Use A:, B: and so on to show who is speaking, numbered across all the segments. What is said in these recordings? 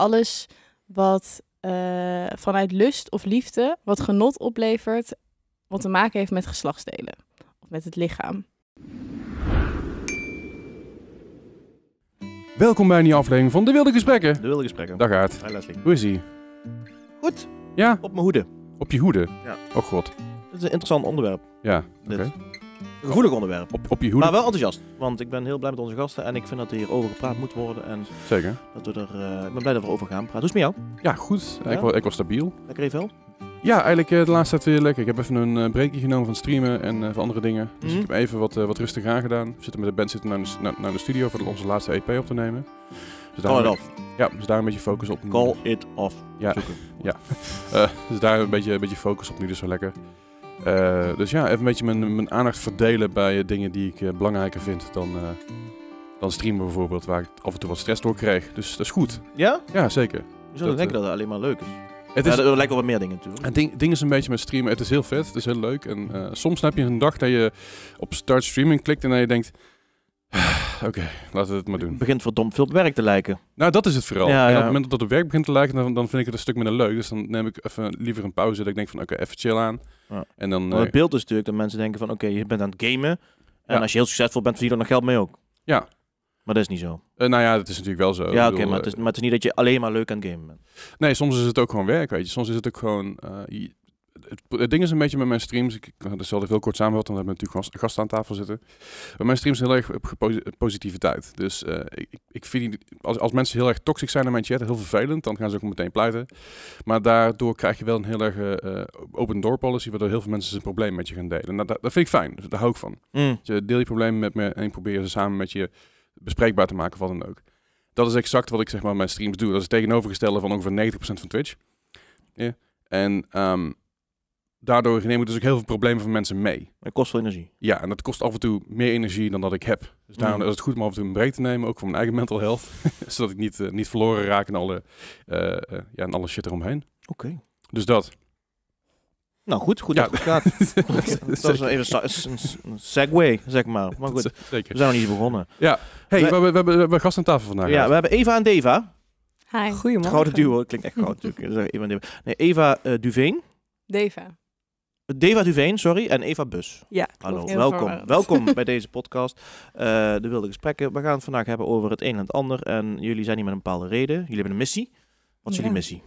A: alles wat eh, vanuit lust of liefde, wat genot oplevert, wat te maken heeft met geslachtsdelen of met het lichaam.
B: Welkom bij een nieuwe aflevering van De Wilde Gesprekken. De Wilde Gesprekken.
C: Dag Aard. Hi Leslie. Hoe is ie? Goed. Ja? Op mijn hoede. Op je hoede? Ja. Oh god. Het is een interessant onderwerp. Ja, oké gevoelig onderwerp. Op, je hoede. Maar wel enthousiast. Want ik ben heel blij met onze gasten. En ik vind dat er hier over gepraat moet worden. En Zeker. Dat we er, eh, ik ben blij dat we erover gaan praten. Hoe is het met jou? Ja, goed. Ik, was, ik was stabiel. Lekker even wel?
B: Ja, eigenlijk eh, de laatste tijd weer lekker. Ik heb even een uh, eh, breakje genomen van streamen en van andere dingen. Dus mhm. ik heb even wat, wat rustig aangedaan. gedaan. We zitten met de band zitten naar de, naar, de studio voor onze laatste EP op te nemen. Dus Call it off. Ja, dus daar een beetje focus op. Call it off. Ja, ja. dus daar een beetje, een beetje focus op nu, dus zo lekker. Eh, dus ja, even een beetje mijn, mijn aandacht verdelen bij eh, dingen die ik eh, belangrijker vind dan, dan streamen bijvoorbeeld, waar ik af en toe wat stress door krijg. Dus dat is goed. Ja? Ja, zeker. Je zou denken dat het alleen maar leuk is. Het is, er lijken wel wat meer dingen natuurlijk. Het ding, is een beetje met streamen, het is heel vet, het is heel leuk. En soms heb je een dag dat je op start streaming klikt en dan je denkt... Oké, laten we het maar doen. Het begint verdomd
C: veel werk te lijken. Nou, dat is het vooral. en op het moment
B: dat het werk begint te lijken, dan, dan, vind ik het een stuk minder leuk. Dus dan neem ik even, liever een pauze. Dat ik denk van, oké, even chill aan.
C: Ja. En dan, het eh, beeld is natuurlijk dat mensen denken van, oké, je bent aan het gamen. En als je heel succesvol bent, verdien je er nog geld mee ook. Ja. Maar dat is niet zo. Eh, nou ja, dat is natuurlijk wel zo. Ja, oké, maar, eh, maar, het is niet dat je alleen maar leuk aan het gamen bent.
B: Nee, soms is het ook gewoon werk, weet je. Soms is het ook gewoon het, ding is een beetje met mijn streams, ik, kan zal zelf heel kort samenvatten, want we hebben natuurlijk gasten aan tafel zitten. Maar mijn streams heel erg op positiviteit. Dus eh, ik, ik, vind, als, als mensen heel erg toxisch zijn in mijn chat, heel vervelend, dan gaan ze ook meteen pleiten. Maar daardoor krijg je wel een heel erg eh, open door policy, waardoor heel veel mensen zijn probleem met je gaan delen. Nou, dat, vind ik fijn, daar hou ik van. je mm. dus, eh, deel je problemen met me en probeer ze samen met je bespreekbaar te maken, wat dan ook. Dat is exact wat ik zeg maar met mijn streams doe. Dat is het tegenovergestelde van ongeveer 90% van Twitch. En ehm, daardoor neem ik dus ook heel veel problemen van mensen mee. Het kost veel energie. Ja, en dat kost af en toe meer energie dan dat ik heb. Dus daarom mm. is het goed om af en toe een break te nemen, ook voor mijn eigen mental health. zodat ik niet, eh, niet verloren raak in alle, eh, eh, ja, en alle shit eromheen. Oké. Dus dat.
C: Nou goed, goed ja. dat het gaat. dat is even een, segue, zeg maar. Maar goed, we zijn nog niet begonnen. Ja, hey, we, we, we, we hebben gast aan tafel vandaag. Ja, we hebben Eva en Deva.
A: Hi. Goedemorgen. Gouden duo, klinkt echt goud
C: natuurlijk. Eva, nee, Eva Duveen. Deva. Deva Duveen, sorry, en Eva Bus. Ja, Hallo, welkom. Welkom bij deze podcast, eh, De Wilde Gesprekken. We gaan het vandaag hebben over het een en het ander. En jullie zijn hier met een bepaalde reden. Jullie hebben een missie.
A: Wat is jullie missie?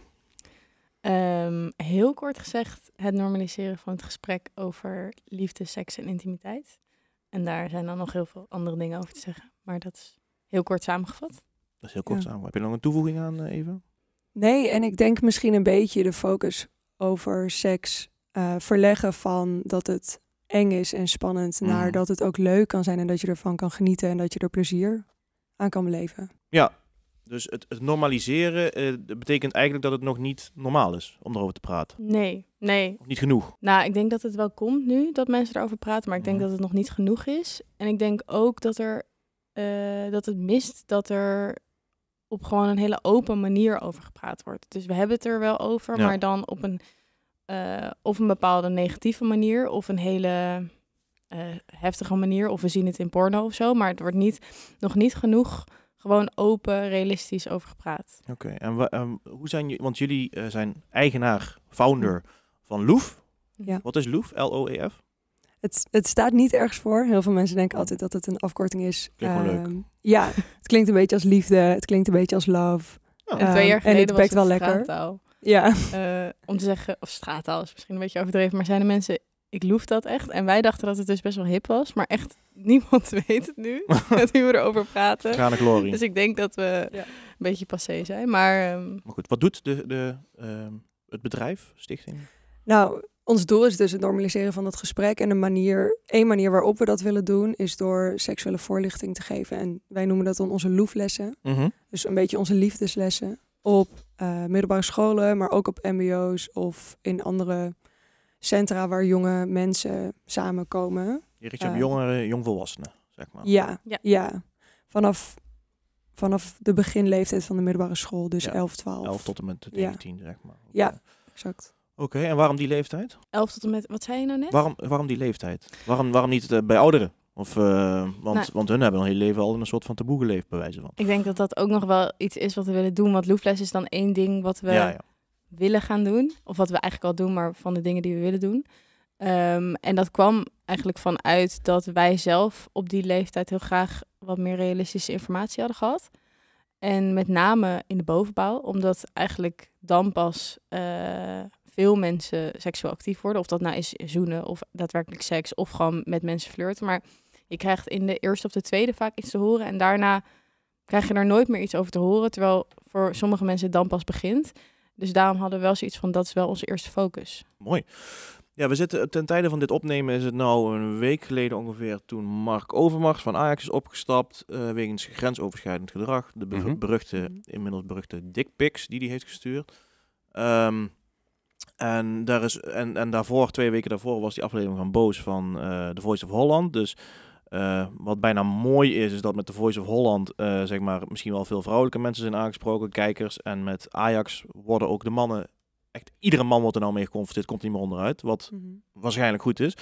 A: Ehm, heel kort gezegd, het normaliseren van het gesprek over liefde, seks en intimiteit. En daar zijn dan nog heel veel andere dingen over te zeggen. Maar dat is heel kort samengevat. Dat is heel kort
C: samengevat. Heb je nog een toevoeging aan, eh, Eva?
D: Nee, en ik denk misschien een beetje de focus over seks eh, verleggen van dat het eng is en spannend naar mhm. dat het ook leuk kan zijn en dat je ervan kan genieten en dat je er plezier aan kan beleven.
C: Ja, dus het, het normaliseren eh, betekent eigenlijk dat het nog niet normaal is om erover te praten.
A: Nee, nee. niet genoeg. Nou, ik denk dat het wel komt nu dat mensen erover praten, maar ik denk mhm. dat het nog niet genoeg is. En ik denk ook dat, er, eh, dat het mist dat er op gewoon een hele open manier over gepraat wordt. Dus we hebben het er wel over, maar dan op een eh, of een bepaalde negatieve manier of een hele eh, heftige manier. Of we zien het in porno of zo. Maar het wordt niet, nog niet genoeg gewoon open, realistisch over gepraat.
C: Oké, en hoe zijn jullie, want jullie eh, zijn eigenaar, founder van Loef. Ja. Wat is Loef? L-O-E-F?
D: Het, het, staat niet ergens voor. Heel veel mensen denken altijd dat het een afkorting is. Klinkt ehm, leuk. Ja, het klinkt een beetje als liefde. Het klinkt een beetje als love. Ja. Oh. twee jaar geleden ehm, en het was wel lekker.
A: Ja. Eh, om te zeggen, of straattaal is misschien een beetje overdreven, maar zijn de mensen, ik loef dat echt. En wij dachten dat het dus best wel hip was, maar echt niemand weet het nu, dat we erover praten. glorie. Dus ik denk dat we een beetje passé zijn, maar... Ehm, maar
C: goed, wat doet de, de, ehm, het bedrijf, stichting?
A: Nou, ons doel is
D: dus het normaliseren van het gesprek. En een manier, één manier waarop we dat willen doen, is door seksuele voorlichting te geven. En wij noemen dat dan onze loeflessen. Mhm. Dus een beetje onze liefdeslessen. Op uh, middelbare scholen, maar ook op MBO's of in andere centra waar jonge mensen samenkomen. Je richt je op eh,
C: jongeren, jongvolwassenen, zeg
D: maar. Ja, ja. Vanaf, vanaf de beginleeftijd van de middelbare school, dus 11, 12. 11
C: tot en met 19, zeg maar.
A: Ja, exact.
C: Oké, en waarom die leeftijd?
A: 11 tot en met, wat zei je nou net? Waarom,
C: waarom die leeftijd? Waarom, waarom niet eh, bij ouderen? Of, eh, want, want hun hebben hun hele leven al een soort van taboe geleefd, bij wijze van.
A: Ik denk dat dat ook nog wel iets is wat we willen doen. Want Loefles is dan één ding wat we willen gaan doen. Of wat we eigenlijk al doen, maar van de dingen die we willen doen. Ehm, en dat kwam eigenlijk vanuit dat wij zelf op die leeftijd heel graag wat meer realistische informatie hadden gehad. En met name in de bovenbouw, omdat eigenlijk dan pas eh, veel mensen seksueel actief worden. Of dat nou is zoenen of daadwerkelijk seks of gewoon met mensen flirten. Maar je krijgt in de eerste of de tweede vaak iets te horen en daarna krijg je er nooit meer iets over te horen, terwijl voor sommige mensen het dan pas begint. Dus daarom hadden we wel zoiets van, dat is wel onze eerste focus.
C: Mooi. Ja, we zitten ten tijde van dit opnemen is het nou een week geleden ongeveer toen Mark Overmars van Ajax is opgestapt uh, wegens grensoverschrijdend gedrag. De be mhm. beruchte, mhm. inmiddels beruchte dickpics die hij heeft gestuurd. Um, en, daar is, en, en daarvoor, twee weken daarvoor, was die aflevering van Boos van uh, The Voice of Holland. Dus eh, wat bijna mooi is, is dat met de Voice of Holland, eh, zeg maar, misschien wel veel vrouwelijke mensen zijn aangesproken, kijkers. En met Ajax worden ook de mannen, echt iedere man wordt er nou mee geconfronteerd, komt niet meer onderuit. Wat mhm. waarschijnlijk goed is.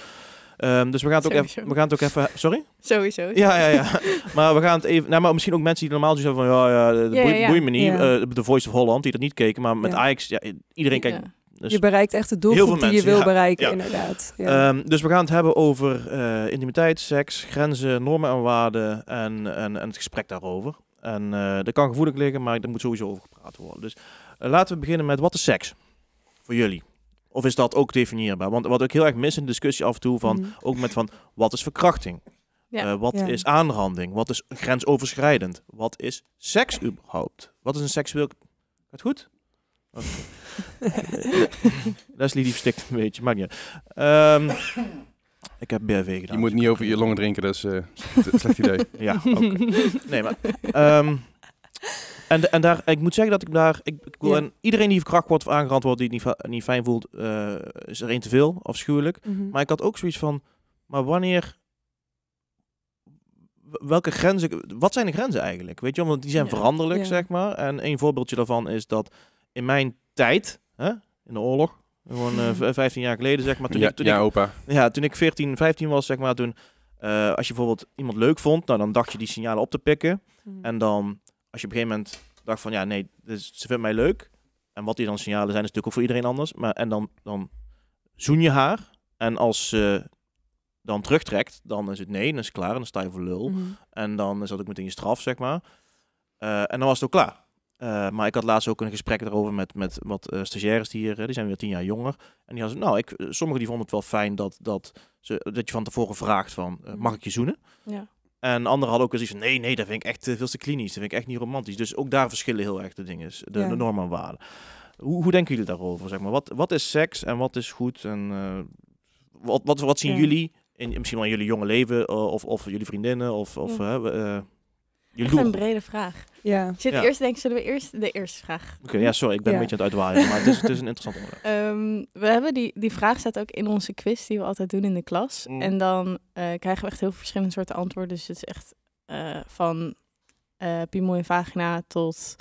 C: Ehm, dus we gaan, het ook even, we gaan het ook even. Sorry? Sowieso. Ja, ja, ja. maar we gaan het even. Nou, maar misschien ook mensen die normaal zeggen van. Ja, ja, dat ja, boeit, me niet. Eh, de Voice of Holland, die dat niet keken. Maar met Ajax, ja, iedereen kijkt dus je bereikt
D: echt het doel die je wil bereiken, inderdaad. Ja. Ehm,
C: dus we gaan het hebben over uh, intimiteit, seks, grenzen, normen en waarden en, en, het gesprek daarover. En uh, dat kan gevoelig liggen, maar er moet sowieso over gepraat worden. Dus eh, laten we beginnen met wat is seks voor jullie? Of is dat ook definieerbaar? Want wat ik heel erg mis in de discussie af en toe, van, mhm. ook met van wat is verkrachting? wat is aanranding? Wat is grensoverschrijdend? Wat is seks überhaupt? Wat is een seksueel... Gaat goed? Leslie die verstikt een beetje, maakt niet ehm, ik heb BRV gedaan. Je moet dus niet over je longen drinken, dat is uh, slecht idee. ja, Nee, maar... Um, en, en daar, ik moet zeggen dat ik daar, ik, ik wil, en iedereen die verkracht wordt of aangerand wordt, die het niet, niet fijn voelt, eh, is er één te veel, afschuwelijk. Mhm. Maar ik had ook zoiets van, maar wanneer, welke grenzen, wat zijn de grenzen eigenlijk? Weet je, want die zijn veranderlijk, zeg maar. En een voorbeeldje daarvan is dat in mijn tijd, hè, in de oorlog, gewoon uh, eh, 15 eh, jaar geleden, zeg maar. Toen ja, ik, toen ja, opa. Ja, toen ik 14, 15 was, zeg maar, toen... Eh, als je bijvoorbeeld iemand leuk vond, nou, dan dacht je die signalen op te pikken. Mhm. En dan, als je op een gegeven moment dacht van, ja, nee, dus, ze vindt mij leuk. En wat die dan signalen zijn, is natuurlijk ook voor iedereen anders. Maar, en dan, dan zoen je haar. En als ze dan terugtrekt, dan is het nee, dan is het klaar. En dan sta je voor lul. Mhm. En dan zat ik meteen je straf, zeg maar. en dan was het ook klaar. Eh, maar ik had laatst ook een gesprek erover met, met wat eh, stagiaires die hier, eh, die zijn weer tien jaar jonger. En die hadden, nou, ik, sommigen die vonden het wel fijn dat, dat, ze, dat je van tevoren vraagt van, mag mhm. ik je zoenen? Ja. En anderen hadden ook eens iets van, nee, nee, dat vind ik echt veel te klinisch. Dat vind ik echt niet romantisch. Dus ook daar verschillen heel erg de dingen, de, ja. de normen en Hoe, hoe denken jullie daarover? Zeg maar? wat, wat is seks en wat is goed? En wat, wat, wat zien jullie, in, misschien wel in jullie jonge leven, of, of jullie vriendinnen, of... of Echt een brede
A: vraag. Ja. Ik zit eerst denk, zullen we eerst de eerste vraag? Oké, ja, sorry, ik ben een beetje aan het uitwaaien, maar het is, het is een interessant onderwerp. Ehm, we hebben die, die vraag staat ook in onze quiz die we altijd doen in de klas. Mm. En dan eh, krijgen we echt heel verschillende soorten antwoorden. Dus het is echt eh, van uh, eh, piemel en vagina tot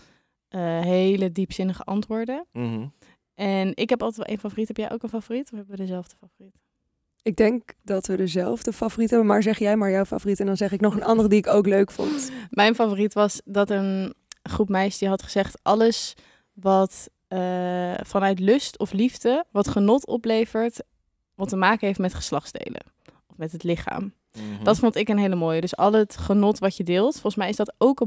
A: hele diepzinnige antwoorden. Mhm. En ik heb altijd wel één favoriet. Heb jij ook een favoriet? Of hebben we dezelfde favoriet?
D: Ik denk dat we dezelfde favoriet hebben, maar zeg jij maar jouw favoriet en dan zeg ik nog een andere die ik ook
A: leuk vond. Mijn favoriet was dat een groep meisjes die had gezegd: alles wat eh, vanuit lust of liefde, wat genot oplevert, wat te maken heeft met geslachtsdelen of met het lichaam. Mhm. Dat vond ik een hele mooie. Dus al het genot wat je deelt, volgens mij is dat ook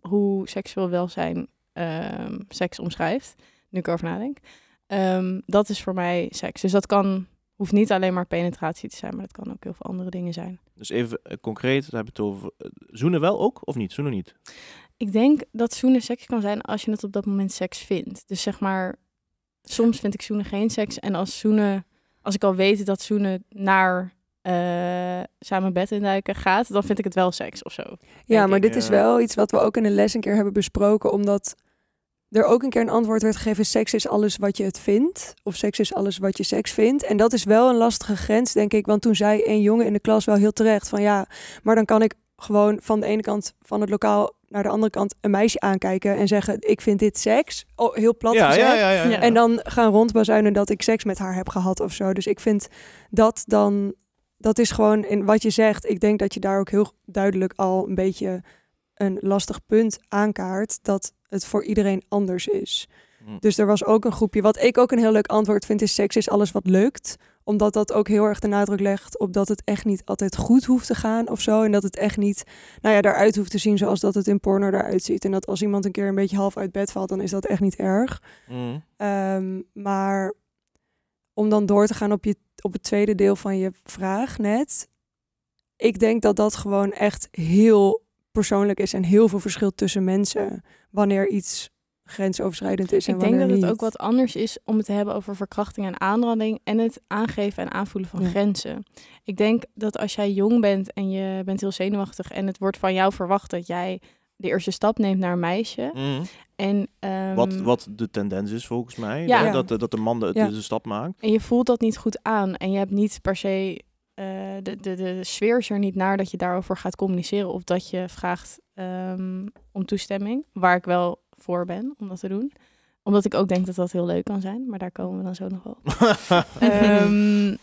A: hoe seksueel welzijn ehm, seks omschrijft. Nu ik erover nadenk. Ehm, dat is voor mij seks. Dus dat kan hoeft niet alleen maar penetratie te zijn, maar dat kan ook heel veel andere dingen zijn.
C: Dus even eh, concreet, daar heb je eh, Zoenen wel
A: ook of niet? Zoenen niet? Ik denk dat zoenen seks kan zijn als je het op dat moment seks vindt. Dus zeg maar, soms vind ik zoenen geen seks. En als zoenen, als ik al weet dat zoenen naar eh, samen bed induiken gaat, dan vind ik het wel seks of zo. Ja, maar dit is wel
D: iets wat we ook in de les een keer hebben besproken, omdat er ook een keer een antwoord werd gegeven: seks is alles wat je het vindt. Of seks is alles wat je seks vindt. En dat is wel een lastige grens, denk ik. Want toen zei een jongen in de klas wel heel terecht: van ja, maar dan kan ik gewoon van de ene kant van het lokaal naar de andere kant een meisje aankijken en zeggen: Ik vind dit seks. Oh, heel plat gezegd. en dan gaan rondbazuinen dat ik seks met haar heb gehad of zo. Dus ik vind dat dan. Dat is gewoon in wat je zegt. Ik denk dat je daar ook heel duidelijk al een beetje een lastig punt aankaart. Dat het voor iedereen anders is. Hmm. Dus er was ook een groepje. Wat ik ook een heel leuk antwoord vind is seks is alles wat lukt. Omdat dat ook heel erg de nadruk legt op dat het echt niet altijd goed hoeft te gaan of zo. En dat het echt niet, nou ja, daaruit hoeft te zien zoals dat het in porno eruit ziet. En dat als iemand een keer een beetje half uit bed valt, dan is dat echt niet erg. Hmm. Ehm, maar om dan door te gaan op, je, op het tweede deel van je vraag net. Ik denk dat dat gewoon echt heel persoonlijk is en heel veel verschil tussen mensen wanneer iets grensoverschrijdend is. En ik denk dat het ook wat
A: anders is om het te hebben over verkrachting en aanranding en het aangeven en aanvoelen van grenzen. Ik denk dat als jij jong bent en je bent heel zenuwachtig en het wordt van jou verwacht dat jij de eerste stap neemt naar een meisje. Mhm. En, ehm, wat, wat
C: de tendens is volgens mij, ja. Dat, dat de man de, dus de, stap maakt.
A: En je voelt dat niet goed aan en je hebt niet per se eh, de, de, de sfeer is er niet naar dat je daarover gaat communiceren of dat je vraagt ehm, om toestemming, waar ik wel voor ben om dat te doen omdat ik ook denk dat dat heel leuk kan zijn, maar daar komen we dan zo nog wel. Ehm,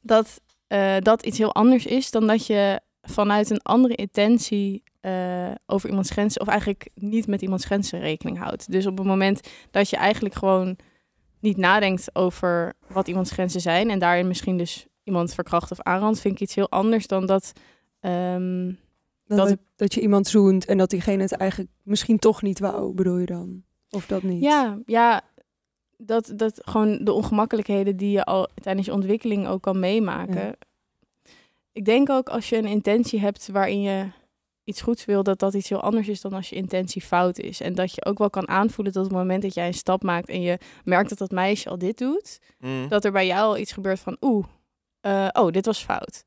A: dat, eh, dat iets heel anders is dan dat je vanuit een andere intentie eh, over iemands grenzen, of eigenlijk niet met iemands grenzen rekening houdt. Dus op het moment dat je eigenlijk gewoon niet nadenkt over wat iemands grenzen zijn en daarin misschien dus iemand verkracht of aanrandt, vind ik iets heel anders dan dat. Ehm, dat,
D: dat, je iemand zoent en dat diegene het eigenlijk misschien toch niet wou, bedoel je dan? Of dat niet?
A: Ja, ja dat, dat gewoon de ongemakkelijkheden die je al tijdens je ontwikkeling ook kan meemaken. Ik denk ook als je een intentie hebt waarin je iets goeds wil, dat dat iets heel anders is dan als je intentie fout is. En dat je ook wel kan aanvoelen dat op het moment dat jij een stap maakt en je merkt dat dat meisje al dit doet, mm. dat er bij jou al iets gebeurt van oeh, eh, oh, dit was fout.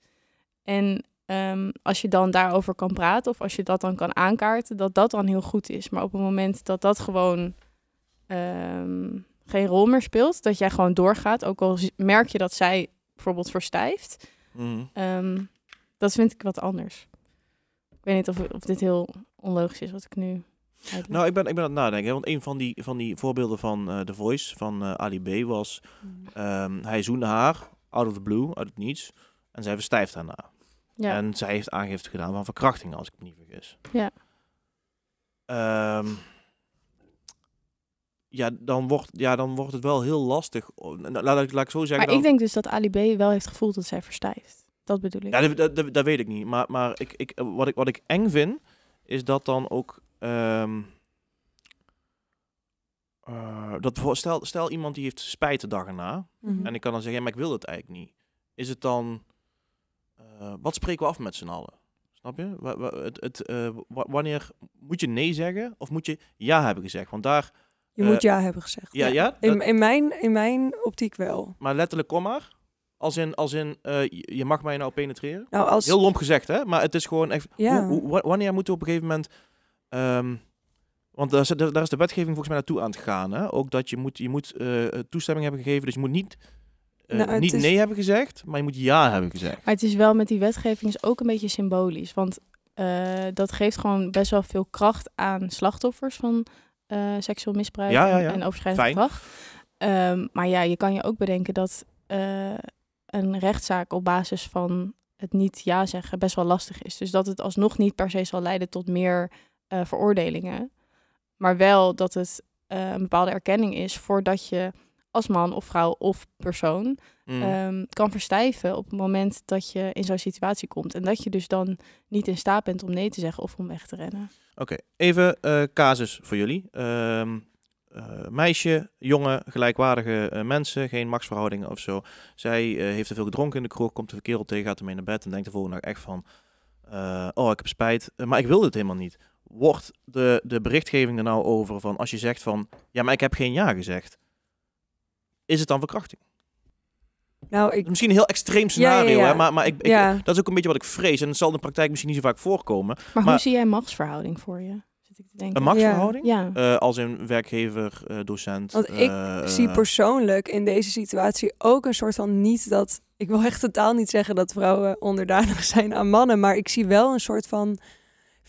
A: En ehm, als je dan daarover kan praten of als je dat dan kan aankaarten, dat dat dan heel goed is. Maar op het moment dat dat gewoon ehm, geen rol meer speelt, dat jij gewoon doorgaat, ook al merk je dat zij bijvoorbeeld verstijft, mm. ehm, dat vind ik wat anders. Ik weet niet of, of dit heel onlogisch is wat ik nu
C: Nou, ik ben, ik ben aan het nadenken. Want een van die, van die voorbeelden van uh, The Voice, van uh, Ali B, was... Hmm. hij zoende haar out of the blue, uit het niets. En zij verstijft daarna. Ja. En zij heeft aangifte gedaan van verkrachting, als ik me niet vergis. Ja. Ehm, ja, dan wordt, ja, dan wordt het wel heel lastig. Laat, ik zo zeggen. Maar ik denk
A: dus dat Ali B wel heeft gevoeld dat zij verstijft. Dat bedoel ik.
C: Ja, dat, weet ik niet. Maar, maar ik, ik, wat, ik, wat ik eng vind, is dat dan ook. Ehm, eh, dat stel, stel iemand die heeft spijt de dag erna. Mhm. En ik kan dan zeggen, ja, maar ik wil het eigenlijk niet. Is het dan. Eh, wat spreken we af met z'n allen? Snap je? het, het, eh, wanneer moet je nee zeggen of moet je ja hebben gezegd? Want daar. Je moet ja hebben gezegd. Ja, ja. in, in,
D: mijn, in mijn optiek wel.
C: Maar letterlijk, kom maar. Als in, als in je mag mij nou penetreren. Nou, Heel lomp gezegd, hè? Maar het is gewoon echt... Hoe, wanneer moeten we op een gegeven moment... Ehm, want daar is, daar is de wetgeving volgens mij naartoe aan het gaan. Hè? Ook dat je moet, je moet eh, toestemming hebben gegeven. Dus je moet niet, eh, nou, niet nee hebben gezegd, maar je moet ja hebben gezegd.
A: Maar het is wel met die wetgeving is ook een beetje symbolisch. Want eh, dat geeft gewoon best wel veel kracht aan slachtoffers van seksueel misbruik en overschrijdend gedrag. Ehm, maar ja, je kan je ook bedenken dat een rechtszaak op basis van het niet ja zeggen best wel lastig is. Dus dat het alsnog niet per se zal leiden tot meer veroordelingen. Maar wel dat het eh, een bepaalde erkenning is voordat je als man of vrouw of persoon mm. ehm, kan verstijven op het moment dat je in zo'n situatie komt. En dat je dus dan niet in staat bent om nee te zeggen of om weg te rennen.
C: Oké, even eh, casus voor jullie. Ehm, eh, meisje, jonge, gelijkwaardige mensen, geen machtsverhoudingen of zo. Zij heeft te veel gedronken in de kroeg, komt verkeer op tegen, gaat ermee naar bed en denkt er volgende dag echt van... oh, ik heb spijt, maar ik wilde het helemaal niet wordt de, de berichtgeving er nou over van als je zegt van ja, maar ik heb geen ja gezegd? Is het dan verkrachting? Nou, ik... Misschien een heel extreem scenario, Hè? maar, maar ik, dat is ook een beetje wat ik vrees. En zal in de praktijk misschien niet zo vaak voorkomen.
A: Maar, hoe zie jij machtsverhouding voor je? Zit ik te denken. Een machtsverhouding? Ja.
C: Eh, als een werkgever, eh, docent. Want ik eh, zie
D: persoonlijk in deze situatie ook een soort van niet dat... Ik wil echt totaal niet zeggen dat vrouwen onderdanig zijn aan mannen. Maar ik zie wel een soort van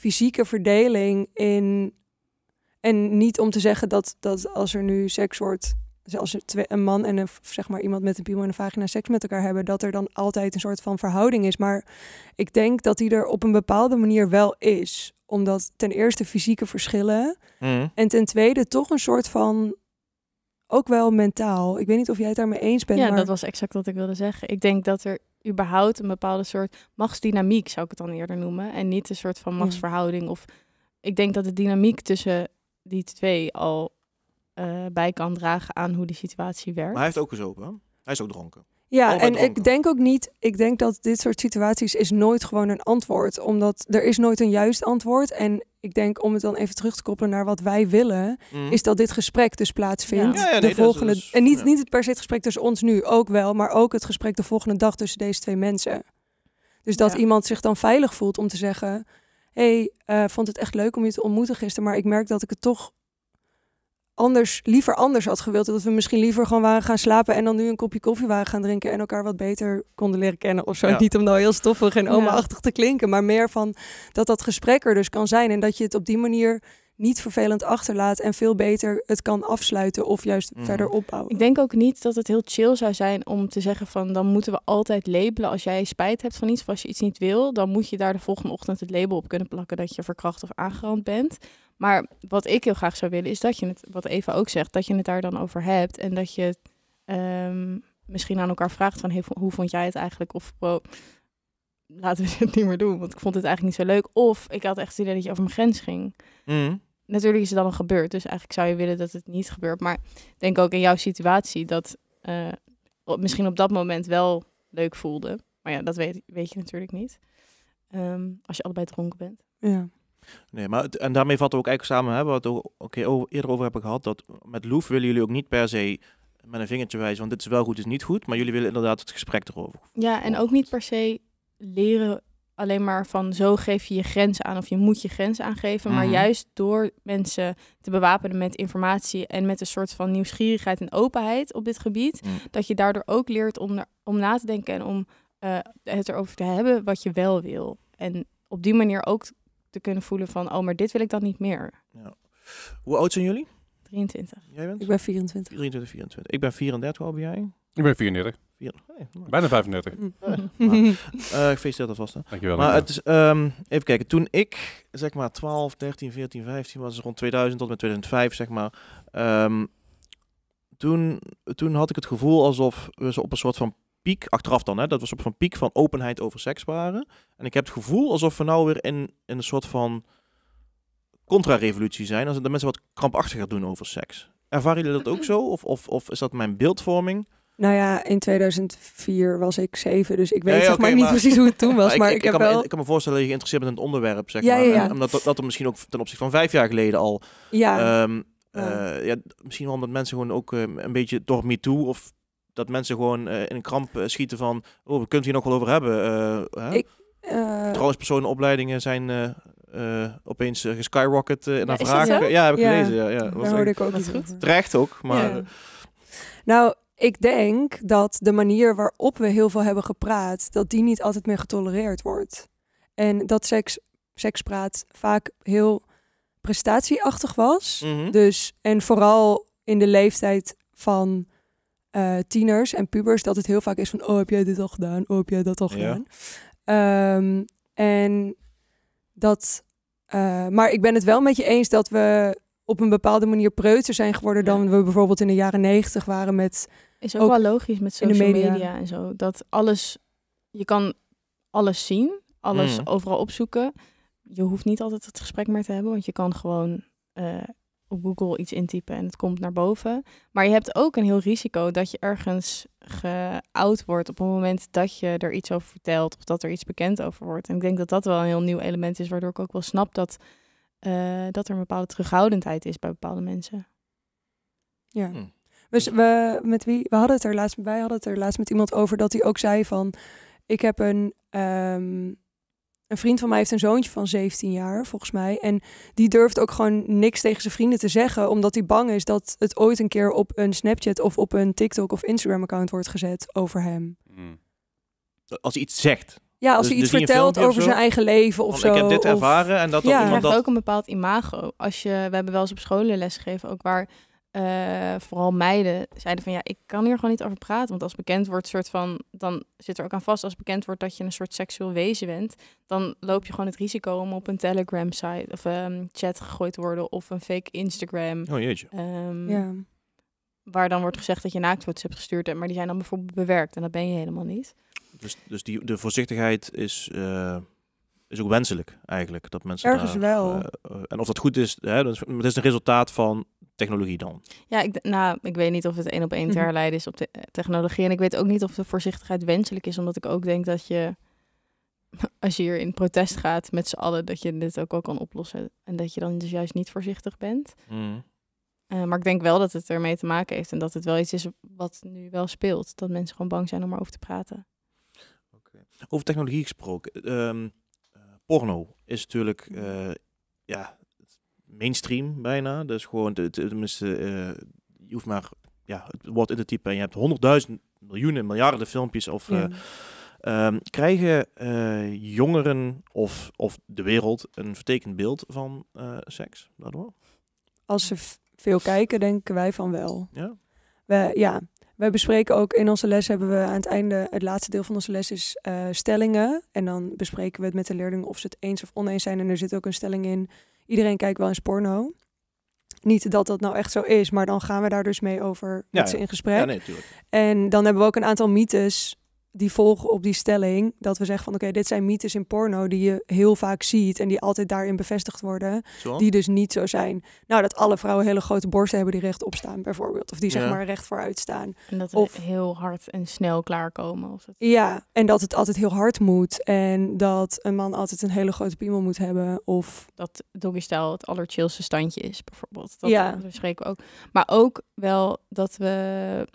D: fysieke verdeling in. En niet om te zeggen dat, dat als er nu seks wordt. Dus als een man en een, zeg maar iemand met een piemel en een vagina seks met elkaar hebben, dat er dan altijd een soort van verhouding is. Maar ik denk dat die er op een bepaalde manier wel is. Omdat ten eerste fysieke verschillen. Mm. En ten tweede toch een soort van
A: ook wel mentaal. Ik weet niet of jij het daarmee eens bent. Ja, dat was exact wat ik wilde zeggen. Ik denk dat er überhaupt een bepaalde soort machtsdynamiek, zou ik het dan eerder noemen. En niet een soort van mm. machtsverhouding. Of ik denk dat de dynamiek tussen die twee al eh, bij kan dragen aan hoe die situatie werkt. Maar hij heeft
C: ook eens open, Hij is ook dronken.
A: Ja, oh, en ik denk
D: ook niet, ik denk dat dit soort situaties is nooit gewoon een antwoord. Omdat er is nooit een juist antwoord. En ik denk om het dan even terug te koppelen naar wat wij willen, mm. is dat dit gesprek dus plaatsvindt. Ja. de volgende, en niet, niet het per se het gesprek tussen ons nu ook wel, maar ook het gesprek de volgende dag tussen deze twee mensen. Dus dat iemand zich dan veilig voelt om te zeggen. hey, uh, vond het echt leuk om je te ontmoeten gisteren, maar ik merk dat ik het toch anders, liever anders had gewild. Dat we misschien liever gewoon waren gaan slapen en dan nu een kopje koffie waren gaan drinken en elkaar wat beter konden leren kennen of zo. Niet om nou heel stoffig en oma-achtig te klinken, maar meer van dat dat gesprek er dus kan zijn en dat je het op die manier niet vervelend achterlaat en veel beter het kan afsluiten
A: of juist mhm. verder opbouwen. Ik denk ook niet dat het heel chill zou zijn om te zeggen van dan moeten we altijd labelen als jij spijt hebt van iets of als je iets niet wil, dan moet je daar de volgende ochtend het label op kunnen plakken dat je verkracht of aangerand bent. Maar wat ik heel graag zou willen is dat je het, wat Eva ook zegt, dat je het daar dan over hebt en dat je um, misschien aan elkaar vraagt van hoe vond jij het eigenlijk of laten we het niet meer doen, want ik vond het eigenlijk niet zo leuk. Of ik had echt het idee dat je over mijn grens ging. Mhm natuurlijk is het dan gebeurd. Dus eigenlijk zou je willen dat het niet gebeurt. Maar denk ook in jouw situatie dat eh, misschien op dat moment wel leuk voelde. Maar ja, dat weet, weet je natuurlijk niet. Ehm, als je allebei dronken bent. Ja.
C: Nee, maar het, en daarmee vatten we ook eigenlijk samen, hè, wat we ook okay, over, eerder over hebben gehad, dat met Loef willen jullie ook niet per se met een vingertje wijzen, want dit is wel goed, is niet goed, maar jullie willen inderdaad het gesprek erover.
A: Ja, en oh, ook niet per se leren alleen maar van zo geef je je grenzen aan of je moet je grenzen aangeven. Maar mhm. juist door mensen te bewapenen met informatie en met een soort van nieuwsgierigheid en openheid op dit gebied, mm. dat je daardoor ook leert om, om na te denken en om eh, het erover te hebben wat je wel wil. En op die manier ook te kunnen voelen van, oh, maar dit wil ik dan niet meer.
C: Ja. Hoe oud zijn jullie?
A: 23. Jij bent? Ik ben 24.
D: 23,
C: 24. Ik ben 34, hoe ben jij? Ik ben 34. Bijna 35. Mm. Eh, ik ik uh, dat vast. Hè. Dankjewel. Maar het is, ehm, even kijken, toen ik zeg maar 12, 13, 14, 15 was, rond 2000 tot met 2005 zeg maar, um, toen, toen had ik het gevoel alsof we op een soort van piek, achteraf dan, hè, dat was op een piek van openheid over seks waren. En ik heb het gevoel alsof we nou weer in, in een soort van contra-revolutie zijn, als de mensen wat krampachtiger doen over seks. Ervaren jullie dat ook zo? Of, of, of is dat mijn beeldvorming?
D: Nou ja, in 2004 was ik zeven, dus ik weet zeg maar niet precies hoe het toen was. maar ik, heb kan wel... me, ik
C: kan me voorstellen dat je geïnteresseerd bent in het onderwerp, zeg ja, maar. omdat dat, dat er misschien ook ten opzichte van vijf jaar geleden al... Ja. Ehm, ja, eh, misschien wel omdat mensen gewoon ook ehm, een beetje door me toe of dat mensen gewoon eh, in een kramp eh, schieten van, oh, we kunnen het hier nog wel over hebben. Hè? Ik, Trouwens, personenopleidingen zijn uh, opeens geskyrocket uh, naar vragen. Ja, heb ik gelezen. Ja, ja. Daar hoorde ik
A: ook niet goed.
C: Terecht
D: ook, maar... Nou, ik denk dat de manier waarop we heel veel hebben gepraat, dat die niet altijd meer getolereerd wordt. En dat seks, sekspraat vaak heel prestatieachtig was. Mhm. Dus, en vooral in de leeftijd van uh, tieners en pubers, dat het heel vaak is van, oh heb jij dit al gedaan? Oh heb jij dat al gedaan? Ehm, en dat, eh, maar ik ben het wel met je eens dat we op een bepaalde manier preuter zijn geworden dan we bijvoorbeeld in de jaren negentig waren met is ook, wel logisch met social media. en
A: zo. Dat alles, je kan alles zien, alles hmm. overal opzoeken. Je hoeft niet altijd het gesprek meer te hebben, want je kan gewoon eh, op Google iets intypen en het komt naar boven. Maar je hebt ook een heel risico dat je ergens geout wordt op het moment dat je er iets over vertelt of dat er iets bekend over wordt. En ik denk dat dat wel een heel nieuw element is, waardoor ik ook wel snap dat, eh, dat er een bepaalde terughoudendheid is bij bepaalde mensen.
D: Ja. Hmm. We, we, met wie, we hadden het er laatst, wij hadden het er laatst met iemand over dat hij ook zei van... Ik heb een... Ehm, een vriend van mij heeft een zoontje van 17 jaar, volgens mij. En die durft ook gewoon niks tegen zijn vrienden te zeggen, omdat hij bang is dat het ooit een keer op een Snapchat of op een TikTok of Instagram-account wordt gezet over hem.
C: Hmm. Als hij iets zegt. Ja, als dus- hij iets dus vertelt over zijn eigen leven of zo. Ik heb dit ervaren en dat ja. iemand dat... ook
A: een bepaald imago. Als je, we hebben wel eens op scholen lesgegeven ook waar eh, vooral meiden zeiden van ja, ik kan hier gewoon niet over praten. Want als bekend wordt, soort van, dan zit er ook aan vast, als bekend wordt dat je een soort seksueel wezen bent, dan loop je gewoon het risico om op een Telegram site of um, chat gegooid te worden of een fake Instagram. Oh jeetje. Ehm, ja. Waar dan wordt gezegd dat je naaktfoto's hebt gestuurd, eh, maar die zijn dan bijvoorbeeld bewerkt en dat ben je helemaal niet.
C: Dus, dus die, de voorzichtigheid is. Eh, is ook wenselijk eigenlijk. Dat mensen Ergens daar, wel. en of dat goed is, hè, dat is, het is een resultaat van technologie dan?
A: Ja, ik, nou, ik weet niet of het één op één mhm. terleid is op de technologie. En ik weet ook niet of de voorzichtigheid wenselijk is, omdat ik ook denk dat je, als je hier in protest gaat met z'n allen, dat je dit ook al kan oplossen. En dat je dan dus juist niet voorzichtig bent. Mhm. Eh, maar ik denk wel dat het ermee te maken heeft en dat het wel iets is wat nu wel speelt. Dat mensen gewoon bang zijn om over te praten.
C: Over technologie gesproken. Ehm, eh, porno is natuurlijk mhm. eh, ja, mainstream bijna. Dus gewoon, de, tenminste, eh, je hoeft maar ja, het woord in te typen en je hebt honderdduizend, miljoenen, miljarden filmpjes of... Eh, ehm, krijgen eh, jongeren of, of de wereld een vertekend beeld van seks daardoor?
D: Als ze veel kijken, denken wij van wel. Ja? We, ja, wij bespreken ook in onze les hebben we aan het einde, het laatste deel van onze les is stellingen. En dan bespreken we het met de leerlingen of ze het eens of oneens zijn. En er zit ook een stelling in, iedereen kijkt wel eens porno. Niet dat dat nou echt zo is, maar dan gaan we daar dus mee over met ze in gesprek. Ja, en dan hebben we ook een aantal mythes die volgen op die stelling. Dat we zeggen van oké, dit zijn mythes in porno die je heel vaak ziet en die altijd daarin bevestigd worden. Die dus niet zo zijn. Nou, dat alle vrouwen hele grote borsten hebben die rechtop staan
A: bijvoorbeeld. Of die zeg maar recht vooruit staan. En dat of heel hard en snel klaarkomen. Of Ja,
D: en dat het altijd heel hard moet. En dat een man altijd een hele grote piemel moet hebben. Of
A: dat doggy style het allerchillste standje is bijvoorbeeld. Dat ja. bespreken we ook. Maar ook wel dat we...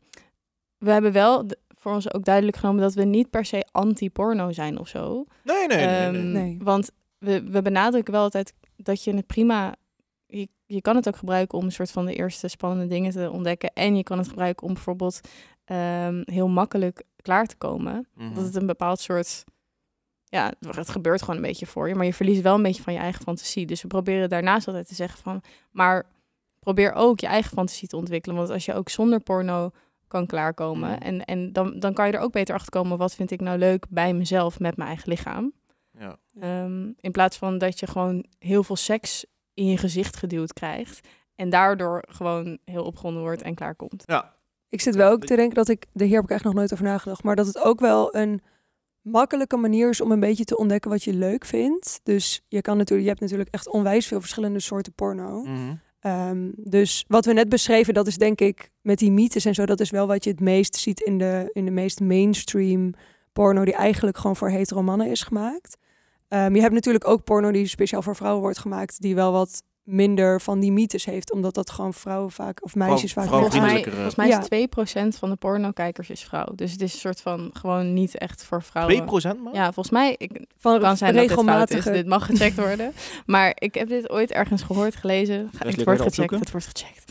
A: We hebben wel voor ons ook duidelijk genomen dat we niet per se anti-porno zijn of zo. Nee, nee, ehm, nee, nee, Want we, we benadrukken wel altijd dat je het prima... Je, je kan het ook gebruiken om een soort van de eerste spannende dingen te ontdekken. En je kan het gebruiken om bijvoorbeeld ehm, heel makkelijk klaar te komen. Mhm. Dat het een bepaald soort ja, het gebeurt gewoon een beetje voor je, maar je verliest wel een beetje van je eigen fantasie. Dus we proberen daarnaast altijd te zeggen van, maar probeer ook je eigen fantasie te ontwikkelen, want als je ook zonder porno kan klaarkomen. Mm. En, en dan, dan kan je er ook beter achter komen wat vind ik nou leuk bij mezelf met mijn eigen lichaam. Ja. Ehm, in plaats van dat je gewoon heel veel seks in je gezicht geduwd krijgt. En daardoor gewoon heel opgewonden wordt en klaarkomt. Ja.
D: Ik zit wel ook te denken dat ik, de hier heb ik echt nog nooit over nagedacht, maar dat het ook wel een makkelijke manier is om een beetje te ontdekken wat je leuk vindt. Dus je kan natuurlijk, je hebt natuurlijk echt onwijs veel verschillende soorten porno. Mhm. Ehm, dus wat we net beschreven, dat is denk ik met die mythes en zo, dat is wel wat je het meest ziet in de, in de meest mainstream porno, die eigenlijk gewoon voor hetero mannen is gemaakt. Ehm, je hebt natuurlijk ook porno die speciaal voor vrouwen wordt gemaakt, die wel wat minder van die mythes heeft, omdat dat gewoon vrouwen vaak of meisjes vaak. volgens mij,
A: is 2% van de porno-kijkers is vrouw, dus het is een soort van gewoon niet echt voor vrouwen. 2% maar? Ja, volgens mij ik, van kan zijn dat dit Dit mag gecheckt worden, maar ik heb dit ooit ergens gehoord, gelezen. het wordt gecheckt.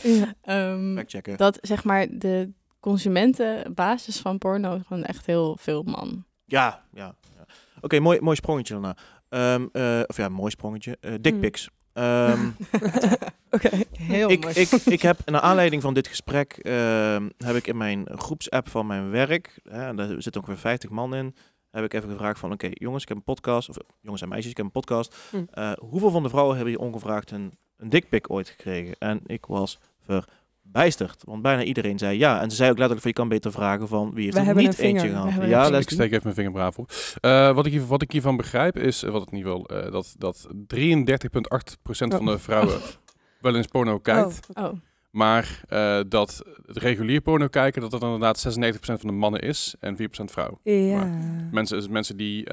A: Het ehm, wordt gecheckt. dat zeg maar de consumentenbasis van porno gewoon echt heel veel man.
C: Ja, ja. ja. Oké, mooi, mooi sprongetje daarna. Ehm, eh, of ja, mooi sprongetje. Uh, dickpics. Mm. Ehm, oké, heel ik, Ik, ik heb, naar aanleiding van dit gesprek, ehm, heb ik in mijn groepsapp van mijn werk, hè, daar zitten ongeveer 50 man in, heb ik even gevraagd van, oké, jongens, ik heb een podcast, of jongens en meisjes, ik heb een podcast. Hm. Eh, hoeveel van de vrouwen hebben je ongevraagd een, een dikpik ooit gekregen? En ik was ver bijstert. Want bijna iedereen zei ja. En ze zei ook letterlijk van je kan beter vragen van wie heeft er niet eentje gehad. Ja, een ik steek even mijn
B: vinger braaf op. Uh, eh, wat, ik hier, wat ik hiervan begrijp is, eh, wat het niet wil, uh, dat, dat 33,8% van de oh. vrouwen wel eens porno kijkt. Oh, oh. Maar eh, dat het regulier porno kijken, dat dat inderdaad 96% van de mannen is en 4% vrouw. Ja. Mensen, dus mensen die...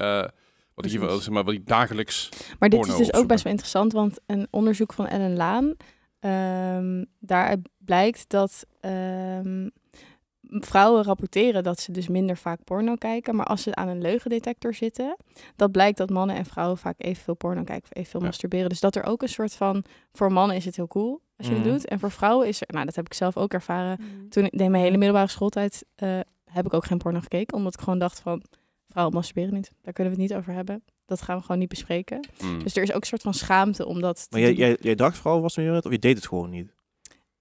B: Wat je wel, zeg maar, wat die dagelijks. Maar dit is dus ook
A: best wel interessant, want een onderzoek van Ellen Laan. Um, ehm, daaruit blijkt dat ehm, vrouwen rapporteren dat ze dus minder vaak porno kijken. Maar als ze aan een leugendetector zitten, dat blijkt dat mannen en vrouwen vaak evenveel porno kijken of evenveel masturberen. Dus dat er ook een soort van, voor mannen is het heel cool als je het mhm. doet. En voor vrouwen is er, nou dat heb ik zelf ook ervaren. Mhm. Toen ik deed mijn hele middelbare schooltijd, eh, heb ik ook geen porno gekeken. Omdat ik gewoon dacht van, vrouwen masturberen niet. Daar kunnen we het niet over hebben. Dat gaan we gewoon niet bespreken. Mhm. Dus er is ook een soort van schaamte omdat. Maar jij,
C: jij, dacht vrouw was het of je deed het gewoon niet?